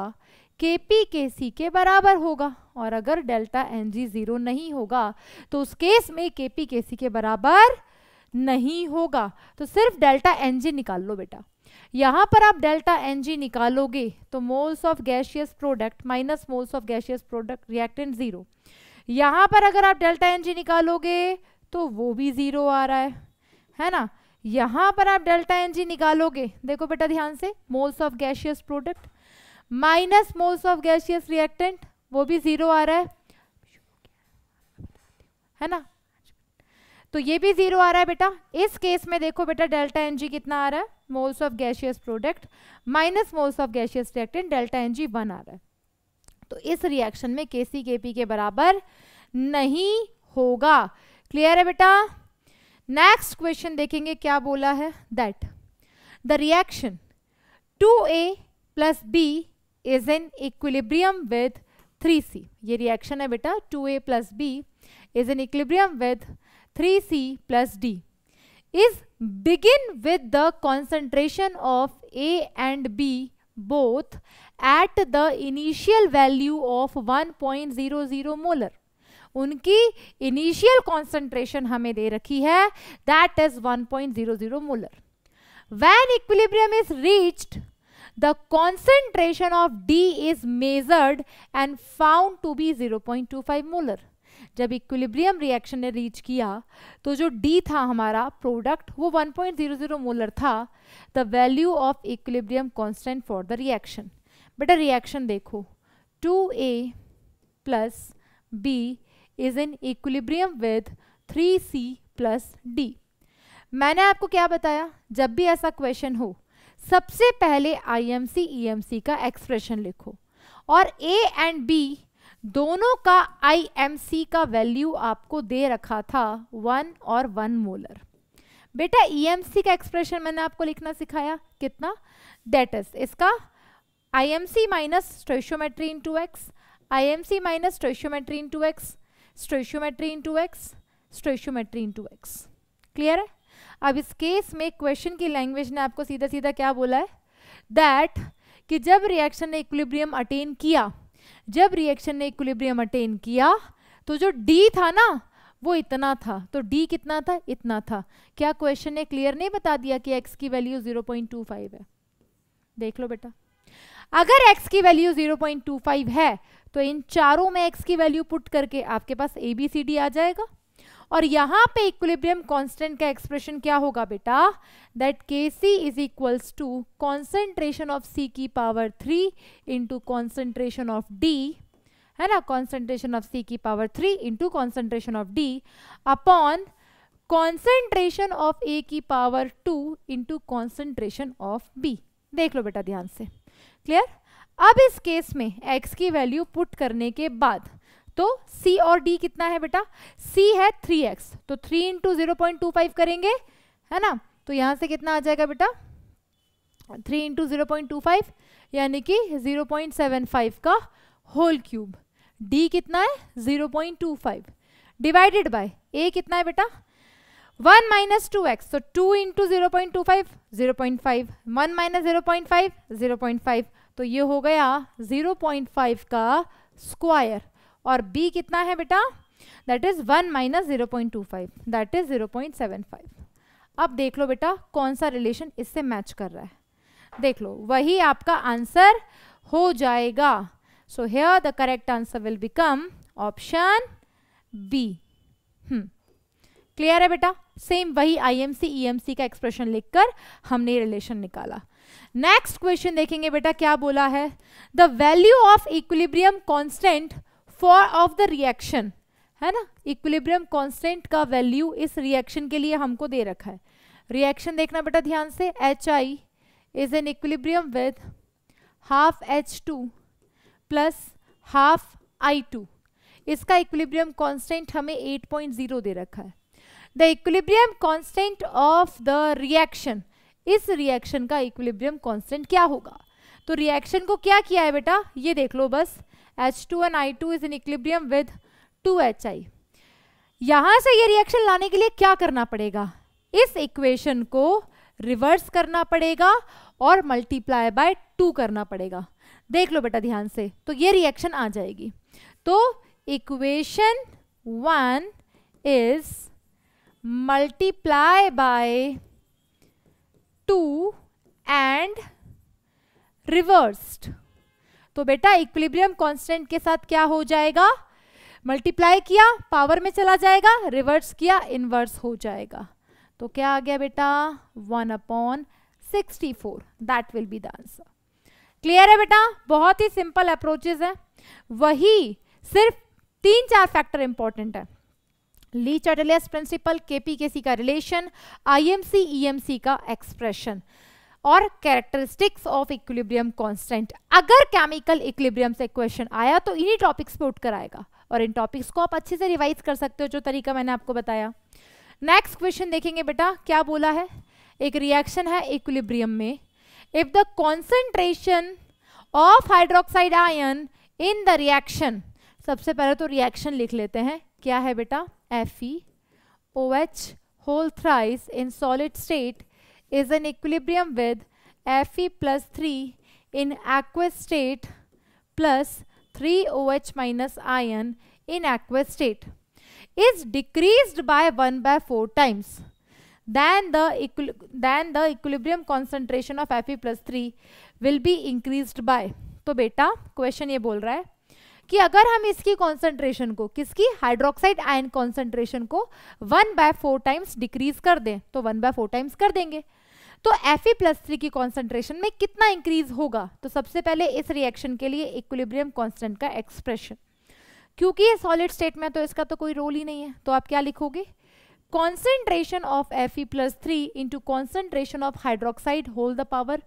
के पी के सी के बराबर होगा और अगर डेल्टा एन जी ज़ीरो नहीं होगा तो उस केस में के पी के सी के बराबर नहीं होगा तो सिर्फ डेल्टा एन जी निकाल लो बेटा यहाँ पर आप डेल्टा एन जी निकालोगे तो moles of gaseous product minus moles of gaseous product reactant zero यहाँ पर अगर आप डेल्टा एन जी निकालोगे तो वो भी ज़ीरो आ रहा है है ना यहाँ पर आप डेल्टा एन जी निकालोगे देखो बेटा ध्यान से moles of gaseous product minus moles of gaseous reactant वो भी ज़ीरो आ रहा है है ना तो ये भी ज़ीरो आ रहा है बेटा इस केस में देखो बेटा डेल्टा एन जी कितना आ रहा है moles of gaseous product minus moles of gaseous reactant delta N G one आ रहा है तो इस रिएक्शन में के सी के पी के बराबर नहीं होगा क्लियर है बेटा नेक्स्ट क्वेश्चन देखेंगे क्या बोला है that the reaction 2a plus B is in equilibrium with 3c ये रिएक्शन है बेटा 2a plus B is in equilibrium with 3c plus D is begin with the concentration of a and b initial value of one point zero 1.00 molar उनकी initial concentration हमें दे रखी है that is 1.00 molar when equilibrium is reached D is measured and found to be zero point to 0.25 molar जब equilibrium reaction ने reach किया तो जो डी था हमारा प्रोडक्ट वो 1.00 मोलर था the value of equilibrium constant for the reaction बेटा रिएक्शन देखो 2A A plus B is in equilibrium with three C plus D मैंने आपको क्या बताया जब भी ऐसा क्वेश्चन हो सबसे पहले एम सी e का एक्सप्रेशन लिखो और ए एंड बी दोनों का सी का वैल्यू आपको दे रखा था वन और वन मोलर बेटा सी e का एक्सप्रेशन मैंने आपको लिखना सिखाया कितना दैट इज इसका I M C minus stoichiometry into X I M C minus stoichiometry into X stoichiometry into X stoichiometry into X clear है अब इस केस में क्वेश्चन की लैंग्वेज ने आपको सीधा सीधा क्या बोला है दैट कि जब रिएक्शन ने इक्विलिब्रियम अटेन किया जब रिएक्शन ने इक्विलिब्रियम अटेन किया तो जो डी था ना वो इतना था तो डी कितना था इतना था क्या क्वेश्चन ने क्लियर नहीं बता दिया कि एक्स की वैल्यू 0.25 है देख लो बेटा अगर एक्स की वैल्यू 0.25 है तो इन चारों में एक्स की वैल्यू पुट करके आपके पास ए बी सी डी आ जाएगा और यहाँ पे इक्विलिब्रियम कांस्टेंट का एक्सप्रेशन क्या होगा बेटा that K C is equals to concentration of C की power three into concentration of D है ना कॉन्सेंट्रेशन ऑफ सी की power three into concentration of D upon concentration of A की power two into concentration of B देख लो बेटा ध्यान से क्लियर अब इस केस में x की वैल्यू पुट करने के बाद तो c और d कितना है बेटा c है 3x तो 3 इंटू जीरो करेंगे है ना तो यहाँ से कितना आ जाएगा बेटा 3 इंटू जीरो यानी कि 0.75 का होल क्यूब d कितना है 0.25 डिवाइडेड बाय a कितना है बेटा 1 माइनस टू एक्स तो 2 into zero point two five zero point five one minus zero point five zero point five तो ये हो गया 0.5 का स्क्वायर और b कितना है बेटा that is 1 minus zero point two five that is zero point seven five अब देख लो बेटा कौन सा रिलेशन इससे मैच कर रहा है देख लो वही आपका आंसर हो जाएगा so here the correct answer will become option B clear है बेटा सेम वही आईएमसी ईएमसी e का एक्सप्रेशन लिखकर हमने रिलेशन निकाला नेक्स्ट क्वेश्चन देखेंगे बेटा क्या बोला है the value of equilibrium constant for of the reaction है ना इक्विलिब्रियम कॉन्स्टेंट का वैल्यू इस रिएक्शन के लिए हमको दे रखा है रिएक्शन देखना बेटा ध्यान से H I is N equilibrium with half H two plus half I two इसका इक्विलिब्रियम कॉन्स्टेंट हमें एट पॉइंट जीरो दे रखा है the equilibrium constant of the reaction इस रिएक्शन का इक्विलिब्रियम कांस्टेंट क्या होगा तो रिएक्शन को क्या किया है बेटा ये देख लो बस H two and I two is in equilibrium with two H I यहां से ये रिएक्शन लाने के लिए क्या करना पड़ेगा इस इक्वेशन को रिवर्स करना पड़ेगा और मल्टीप्लाई बाय टू करना पड़ेगा देख लो बेटा ध्यान से तो ये रिएक्शन आ जाएगी तो equation one is multiply by two and reversed तो बेटा इक्विलिब्रियम कांस्टेंट के साथ क्या हो जाएगा मल्टीप्लाई किया पावर में चला जाएगा रिवर्स किया इनवर्स हो जाएगा तो क्या आ गया बेटा one upon sixty four that will be the answer clear है बेटा बहुत ही सिंपल अप्रोचेज है वही सिर्फ तीन चार फैक्टर इंपॉर्टेंट है ली चटलियस प्रिंसिपल सी का रिलेशन आईएमसी ईएमसी का एक्सप्रेशन और कैरेक्टरिस्टिक्स ऑफ इक्विलिब्रियम कांस्टेंट अगर केमिकल इक्विलिब्रियम से क्वेश्चन आया तो इन्हीं टॉपिक्स पे उठकर आएगा और इन टॉपिक्स को आप अच्छे से रिवाइज कर सकते हो जो तरीका मैंने आपको बताया नेक्स्ट क्वेश्चन देखेंगे बेटा क्या बोला है एक रिएक्शन है इक्विलिब्रियम में if the concentration of hydroxide ion in the reaction सबसे पहले तो रिएक्शन लिख लेते हैं क्या है बेटा Fe. OH whole thrice in solid state is in equilibrium with Fe plus 3 in aqueous state plus 3 OH minus ion in aqueous state is decreased by 1 by 4 times then the, then the equilibrium concentration of Fe plus 3 will be increased by. So, beta question ये बोल रहा है कि अगर हम इसकी concentration को किसकी हाइड्रोक्साइड आयन कॉन्सेंट्रेशन को one by four times decrease कर दें तो वन बाय फोर टाइम्स कर देंगे तो एफ प्लस थ्री की कॉन्सेंट्रेशन में कितना इंक्रीज होगा तो सबसे पहले इस रिएक्शन के लिए इक्विलिब्रियम कॉन्स्टेंट का एक्सप्रेशन क्योंकि ये सॉलिड स्टेट में तो इसका तो कोई रोल ही नहीं है तो आप क्या लिखोगे concentration of F E plus three into concentration of hydroxide whole the power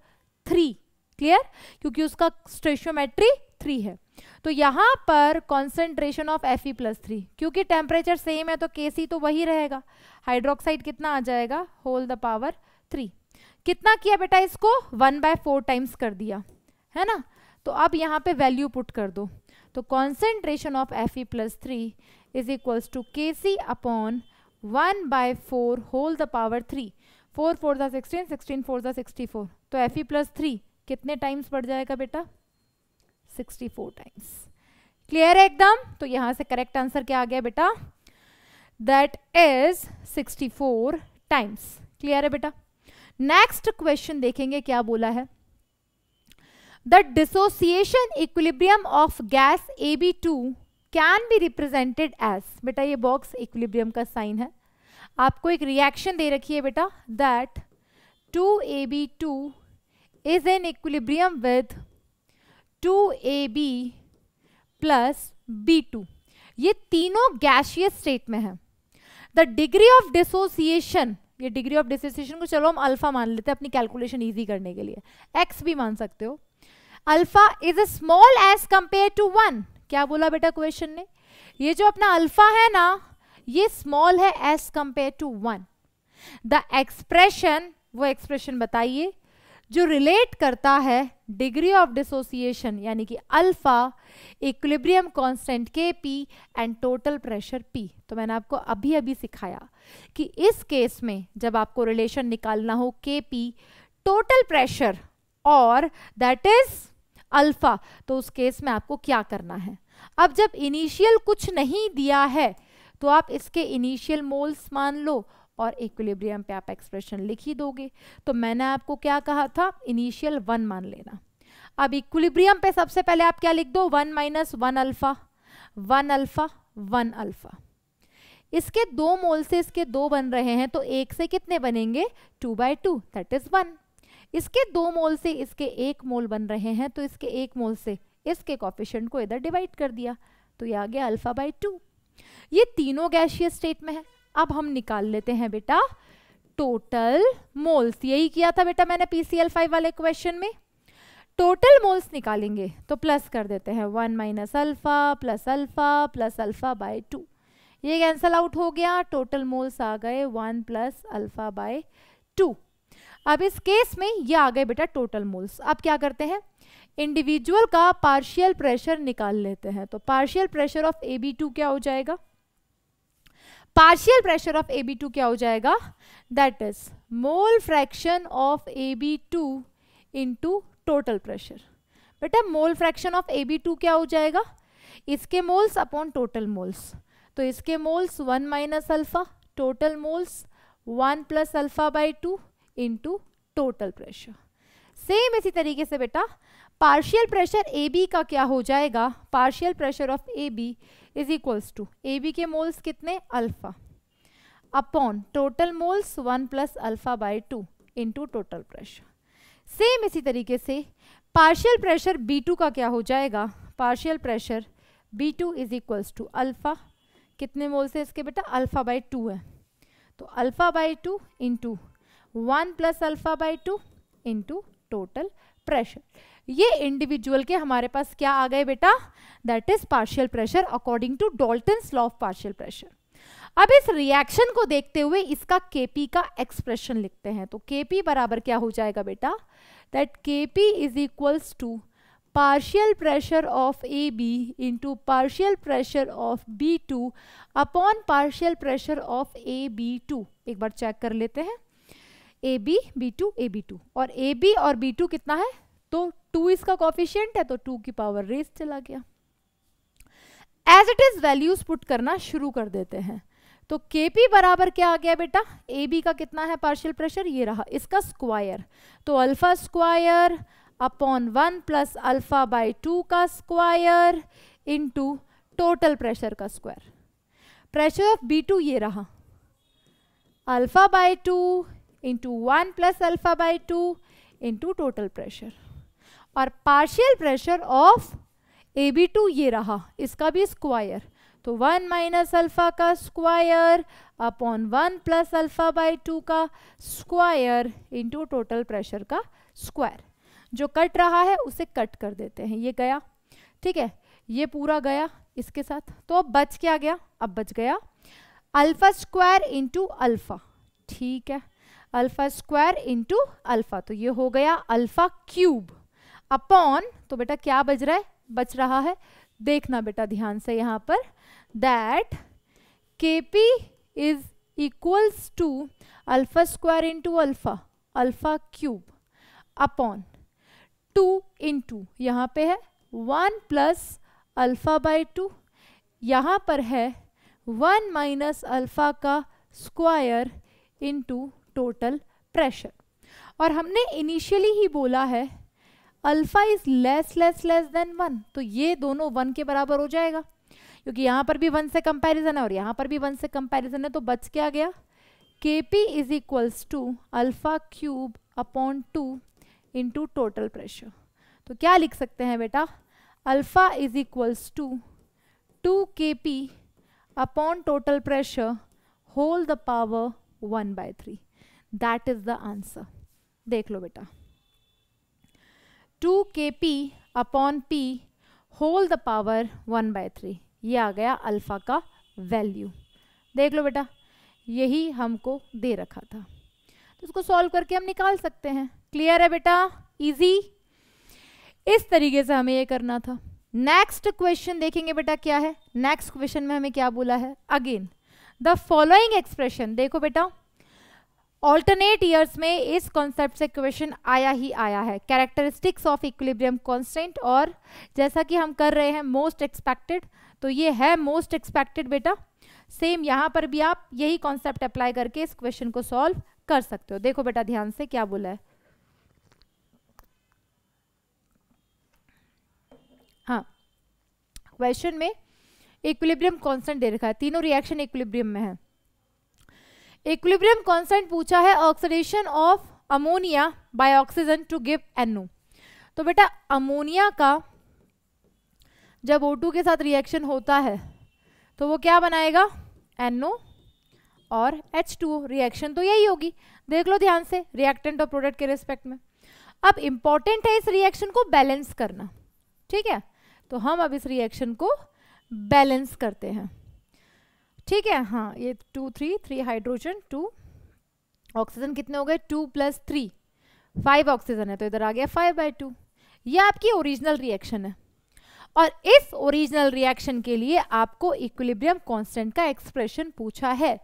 three clear क्योंकि उसका स्टेशोमेट्री थ्री है तो यहाँ पर concentration of F E plus three क्योंकि टेम्परेचर सेम है तो के सी तो वही रहेगा हाइड्रोक्साइड कितना आ जाएगा होल द पावर थ्री कितना किया बेटा इसको वन बाय फोर टाइम्स कर दिया है ना तो अब यहाँ पे वैल्यू पुट कर दो तो concentration of F E plus three is equals to K C upon one by four whole the power three four four sixteen sixteen four sixty four तो एफ ई प्लस थ्री कितने times बढ़ जाएगा बेटा sixty four times clear है एकदम तो यहाँ से करेक्ट आंसर क्या आ गया बेटा that is sixty four times clear है बेटा नेक्स्ट क्वेश्चन देखेंगे क्या बोला है the dissociation equilibrium of gas A B two can be represented as बेटा ये बॉक्स इक्विलिब्रियम का साइन है आपको एक रिएक्शन दे रखी है बेटा that two A B two is N equilibrium with two A B plus B two ये तीनों गैशियस स्टेट में है द डिग्री ऑफ डिसोसिएशन ये डिग्री ऑफ डिसोसिएशन को चलो हम अल्फा मान लेते हैं अपनी कैलकुलेशन ईजी करने के लिए एक्स भी मान सकते हो alpha is a small as compare to one क्या बोला बेटा क्वेश्चन ने ये जो अपना अल्फा है ना ये स्मॉल है as compare to one the expression वो एक्सप्रेशन बताइए जो रिलेट करता है डिग्री ऑफ डिसोसिएशन यानी कि alpha equilibrium constant K P and total pressure P तो मैंने आपको अभी अभी सिखाया कि इस केस में जब आपको रिलेशन निकालना हो के पी टोटल प्रेशर और दैट इज अल्फा तो उस केस में आपको क्या करना है अब जब इनिशियल कुछ नहीं दिया है तो आप इसके इनिशियल मोल्स मान लो और इक्विलिब्रियम पे आप एक्सप्रेशन लिख ही दोगे तो मैंने आपको क्या कहा था इनिशियल वन मान लेना अब इक्विलिब्रियम पे सबसे पहले आप क्या लिख दो one minus one alpha one alpha one alpha इसके दो मोल से इसके दो बन रहे हैं तो एक से कितने बनेंगे two by two that is one इसके दो मोल से इसके एक मोल बन रहे हैं तो इसके एक मोल से इसके कॉफिशेंट को इधर डिवाइड कर दिया तो ये आ गया अल्फ़ा बाई टू ये तीनों गैशियस स्टेट में है अब हम निकाल लेते हैं बेटा टोटल मोल्स यही किया था बेटा मैंने पीसीएल फाइव वाले क्वेश्चन में टोटल मोल्स निकालेंगे तो प्लस कर देते हैं one minus alpha plus alpha plus alpha by two ये कैंसल आउट हो गया टोटल मोल्स आ गए one plus alpha by two अब इस केस में ये आ गए बेटा टोटल मोल्स अब क्या करते हैं इंडिविजुअल का पार्शियल प्रेशर निकाल लेते हैं तो partial pressure of A B two क्या हो जाएगा partial pressure of A B two क्या हो जाएगा that is mole fraction of A B two into total pressure बेटा mole fraction of A B two क्या हो जाएगा इसके मोल्स अपॉन टोटल मोल्स तो इसके moles one minus alpha total moles one plus alpha by two into total pressure same इसी तरीके से बेटा पार्शियल प्रेशर ए बी का क्या हो जाएगा partial pressure of A B is equals to A B के मोल्स कितने alpha upon total moles one plus alpha by two into total pressure same इसी तरीके से पार्शियल प्रेशर बी टू का क्या हो जाएगा partial pressure B two is equals to alpha कितने मोल्स है इसके बेटा अल्फ़ा बाई टू है तो alpha by two into one plus alpha by two into total pressure ये इंडिविजुअल के हमारे पास क्या आ गए बेटा that is partial pressure according to Dalton law of partial pressure अब इस रिएक्शन को देखते हुए इसका केपी का एक्सप्रेशन लिखते हैं तो केपी बराबर क्या हो जाएगा बेटा that K P is equals to partial pressure of A B into partial pressure of B two upon partial pressure of A B two एक बार चेक कर लेते हैं A B B two A B two और A B और B two कितना है तो टू इसका कॉफिशियंट है तो टू की पावर रेस चला गया as it is values put करना शुरू कर देते हैं तो के पी बराबर क्या आ गया बेटा ए बी का कितना है पार्शियल प्रेशर ये रहा इसका स्क्वायर तो alpha square upon one plus alpha by two का स्क्वायर इंटू टोटल प्रेशर का square pressure of B two ये रहा alpha by two into one plus alpha by two into total pressure और partial pressure of A B two ये रहा इसका भी square तो वन माइनस अल्फ़ा का square upon one plus alpha by two का स्क्वायर इंटू टोटल प्रेशर का square जो कट रहा है उसे कट कर देते हैं ये गया ठीक है ये पूरा गया इसके साथ तो अब बच क्या गया अब बच गया अल्फ़ा स्क्वायर इंटू अल्फ़ा ठीक है अल्फ़ा स्क्वायर इंटू अल्फ़ा तो ये हो गया अल्फ़ा क्यूब अपॉन तो बेटा क्या बज रहा है बच रहा है देखना बेटा ध्यान से यहाँ पर that K P is equals to alpha square into alpha alpha cube upon two into यहाँ पे है one plus alpha by two यहाँ पर है वन माइनस अल्फ़ा का स्क्वायर इंटू टोटल प्रेशर और हमने इनिशियली ही बोला है alpha is less less less than one तो ये दोनों वन के बराबर हो जाएगा क्योंकि यहाँ पर भी वन से कंपैरिजन है और यहाँ पर भी वन से कंपैरिजन है तो बच क्या गया K P is equals to alpha cube upon two into total pressure तो क्या लिख सकते हैं बेटा alpha is equals to two K P upon total pressure whole the power one by three that is the answer देख लो बेटा two K P upon P whole the power one by three ये आ गया alpha का value देख लो बेटा यही हमको दे रखा था तो इसको सॉल्व करके हम निकाल सकते हैं क्लियर है बेटा इजी इस तरीके से हमें ये करना था नेक्स्ट क्वेश्चन देखेंगे बेटा क्या है नेक्स्ट क्वेश्चन में हमें क्या बोला है अगेन द फॉलोइंग एक्सप्रेशन देखो बेटा ऑल्टरनेट ईयर्स में इस कॉन्सेप्ट से क्वेश्चन आया ही आया है कैरेक्टरिस्टिक्स ऑफ इक्विलिब्रियम कॉन्स्टेंट और जैसा कि हम कर रहे हैं मोस्ट एक्सपेक्टेड तो ये है मोस्ट एक्सपेक्टेड बेटा सेम यहाँ पर भी आप यही कॉन्सेप्ट अप्लाई करके इस क्वेश्चन को सॉल्व कर सकते हो देखो बेटा ध्यान से क्या बोला है हाँ क्वेश्चन में इक्विलिब्रियम कॉन्स्टेंट दे रखा है तीनों रिएक्शन इक्विलिब्रियम में है इक्विलिब्रियम कॉन्सेंट पूछा है oxidation of ammonia by oxygen to give N O तो बेटा अमोनिया का जब ओ के साथ रिएक्शन होता है तो वो क्या बनाएगा एनओ और एच रिएक्शन तो यही होगी देख लो ध्यान से रिएक्टेंट और प्रोडक्ट के रिस्पेक्ट में अब इम्पॉर्टेंट है इस रिएक्शन को बैलेंस करना ठीक है तो हम अब इस रिएक्शन को बैलेंस करते हैं ठीक है हाँ ये two three three hydrogen two oxygen कितने हो गए two plus three five oxygen है तो इधर आ गया फाइव बाई टू ये आपकी ओरिजिनल रिएक्शन है और इस ओरिजिनल रिएक्शन के लिए आपको इक्विलिब्रियम कांस्टेंट का एक्सप्रेशन पूछा है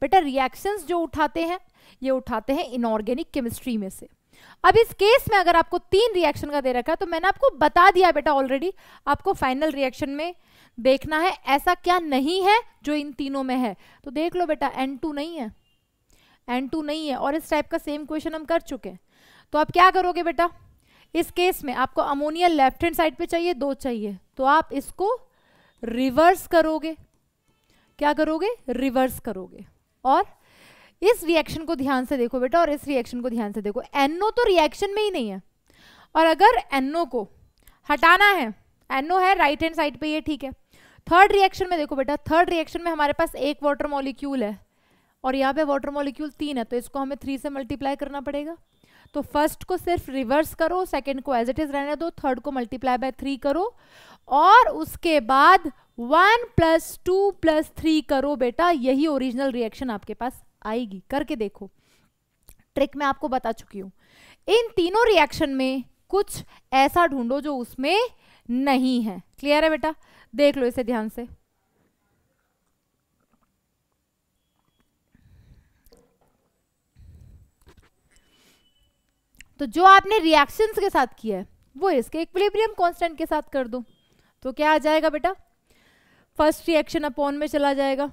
बेटा रिएक्शंस जो उठाते हैं ये उठाते हैं इनऑर्गेनिक केमिस्ट्री में से अब इस केस में अगर आपको तीन रिएक्शन का दे रखा है तो मैंने आपको बता दिया बेटा ऑलरेडी आपको फाइनल रिएक्शन में देखना है ऐसा क्या नहीं है जो इन तीनों में है तो देख लो बेटा एन टू नहीं है एन टू नहीं है और इस टाइप का सेम क्वेश्चन हम कर चुके हैं तो आप क्या करोगे बेटा इस केस में आपको अमोनिया लेफ्ट हैंड साइड पे चाहिए दो चाहिए तो आप इसको रिवर्स करोगे क्या करोगे रिवर्स करोगे और इस रिएक्शन को ध्यान से देखो बेटा और इस रिएक्शन को ध्यान से देखो एनओ तो रिएक्शन में ही नहीं है और अगर एनओ को हटाना है एनओ है राइट हैंड साइड पे ये ठीक है थर्ड रिएक्शन में देखो बेटा थर्ड रिएक्शन में हमारे पास एक वाटर मॉलिक्यूल है और यहाँ पे वाटर मॉलिक्यूल तीन है तो इसको हमें थ्री से मल्टीप्लाई करना पड़ेगा तो फर्स्ट को सिर्फ रिवर्स करो सेकंड को एज इट इज रहने दो थर्ड को मल्टीप्लाई बाय थ्री करो और उसके बाद one plus two plus three करो बेटा यही ओरिजिनल रिएक्शन आपके पास आएगी करके देखो ट्रिक मैं आपको बता चुकी हूँ इन तीनों रिएक्शन में कुछ ऐसा ढूंढो जो उसमें नहीं है क्लियर है बेटा देख लो इसे ध्यान से तो जो आपने रिएक्शंस के साथ किया है वो इसके इक्विलिब्रियम कांस्टेंट के साथ कर दो तो क्या आ जाएगा बेटा फर्स्ट रिएक्शन अपॉन में चला जाएगा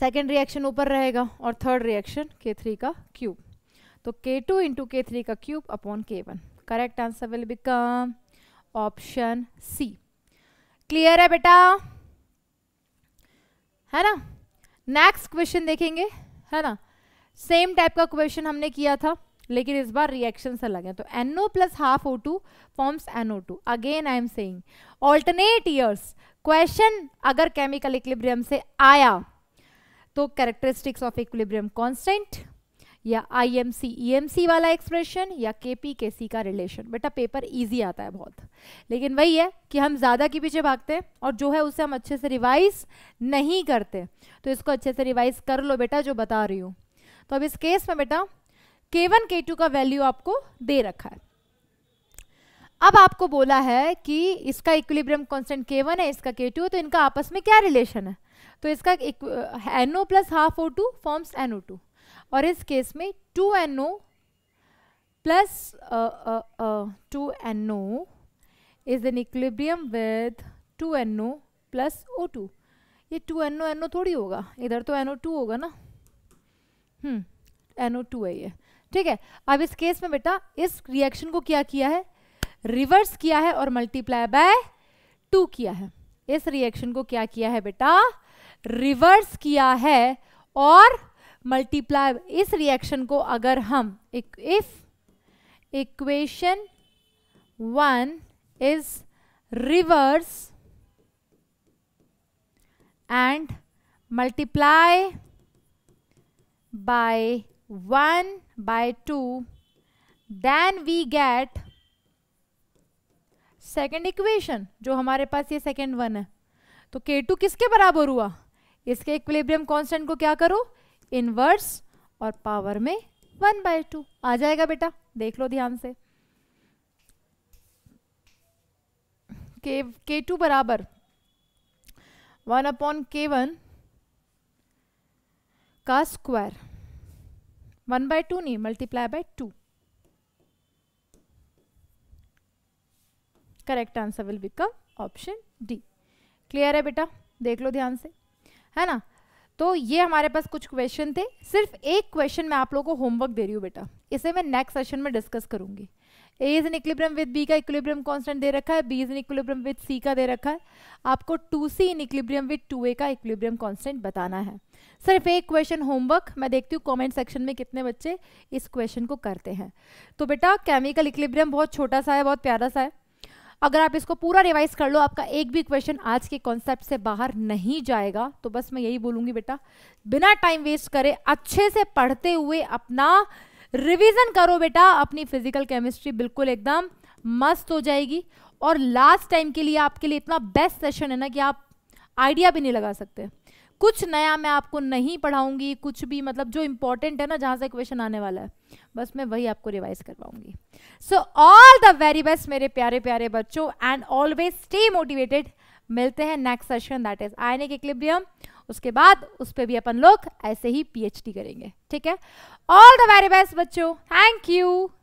सेकेंड रिएक्शन ऊपर रहेगा और थर्ड रिएक्शन के थ्री का क्यूब तो K two into K three का cube upon K one correct answer will become option C clear है बेटा है ना नेक्स्ट क्वेश्चन देखेंगे है ना सेम टाइप का क्वेश्चन हमने किया था लेकिन इस बार रिएक्शन अलग है तो NO plus half O two forms two again I am saying alternate years question अगर केमिकल इक्लिब्रियम से आया तो कैरेक्टरिस्टिक्स ऑफ इक्विलिब्रियम कांस्टेंट या आई एम सी ई एम सी वाला एक्सप्रेशन या के पी के सी का रिलेशन बेटा पेपर ईजी आता है बहुत लेकिन वही है कि हम ज़्यादा के पीछे भागते हैं और जो है उसे हम अच्छे से रिवाइज नहीं करते तो इसको अच्छे से रिवाइज कर लो बेटा जो बता रही हूँ तो अब इस केस में बेटा के वन के टू का वैल्यू आपको दे रखा है अब आपको बोला है कि इसका इक्विलिब्रियम कांस्टेंट के वन है इसका के टू है तो इनका आपस में क्या रिलेशन है तो इसका N O plus half O two forms N O two और इस केस में two N O plus uh, uh, uh, two N O is N equilibrium with two N O plus O two ये two N O N O थोड़ी होगा इधर तो N O to होगा ना हम्म, एन ओ टू है ये ठीक है अब इस केस में बेटा इस रिएक्शन को क्या किया है रिवर्स किया है और मल्टीप्लाई बाय टू किया है इस रिएक्शन को क्या किया है बेटा रिवर्स किया है और मल्टीप्लाई इस रिएक्शन को अगर हम if equation one is reverse and multiply by one by two then we get second equation जो हमारे पास ये सेकेंड वन है तो के टू किसके बराबर हुआ इसके इक्विलिब्रियम कांस्टेंट को क्या करो इनवर्स और पावर में वन बाय टू आ जाएगा बेटा देख लो ध्यान से के के टू बराबर वन अपॉन के वन का स्क्वायर वन बाय टू नहीं multiply by two correct answer will become option D clear है बेटा देख लो ध्यान से है ना तो ये हमारे पास कुछ क्वेश्चन थे सिर्फ एक क्वेश्चन मैं आप लोगों को होमवर्क दे रही हूँ बेटा इसे मैं नेक्स्ट सेशन में डिस्कस करूँगी A is in equilibrium with B का इक्विलिब्रियम कॉन्स्टेंट दे रखा है B is in equilibrium with C का दे रखा है आपको two C in equilibrium with two A का इक्लिब्रियम कॉन्स्टेंट बताना है सिर्फ एक क्वेश्चन होमवर्क मैं देखती हूँ कॉमेंट सेक्शन में कितने बच्चे इस क्वेश्चन को करते हैं तो बेटा केमिकल इक्लिब्रियम बहुत छोटा सा है बहुत प्यारा सा है अगर आप इसको पूरा रिवाइज कर लो आपका एक भी क्वेश्चन आज के कॉन्सेप्ट से बाहर नहीं जाएगा तो बस मैं यही बोलूँगी बेटा बिना टाइम वेस्ट करे अच्छे से पढ़ते हुए अपना रिविज़न करो बेटा अपनी फिजिकल केमिस्ट्री बिल्कुल एकदम मस्त हो जाएगी और लास्ट टाइम के लिए आपके लिए इतना बेस्ट सेशन है ना कि आप आइडिया भी नहीं लगा सकते कुछ नया मैं आपको नहीं पढ़ाऊंगी कुछ भी मतलब जो इंपॉर्टेंट है ना जहाँ से क्वेश्चन आने वाला है बस मैं वही आपको रिवाइज करवाऊंगी so all the very best मेरे प्यारे प्यारे बच्चों एंड ऑलवेज स्टे मोटिवेटेड मिलते हैं next session that is ionic equilibrium उसके बाद उस पर भी अपन लोग ऐसे ही पीएचडी करेंगे ठीक है ऑल द वेरी बेस्ट बच्चों थैंक यू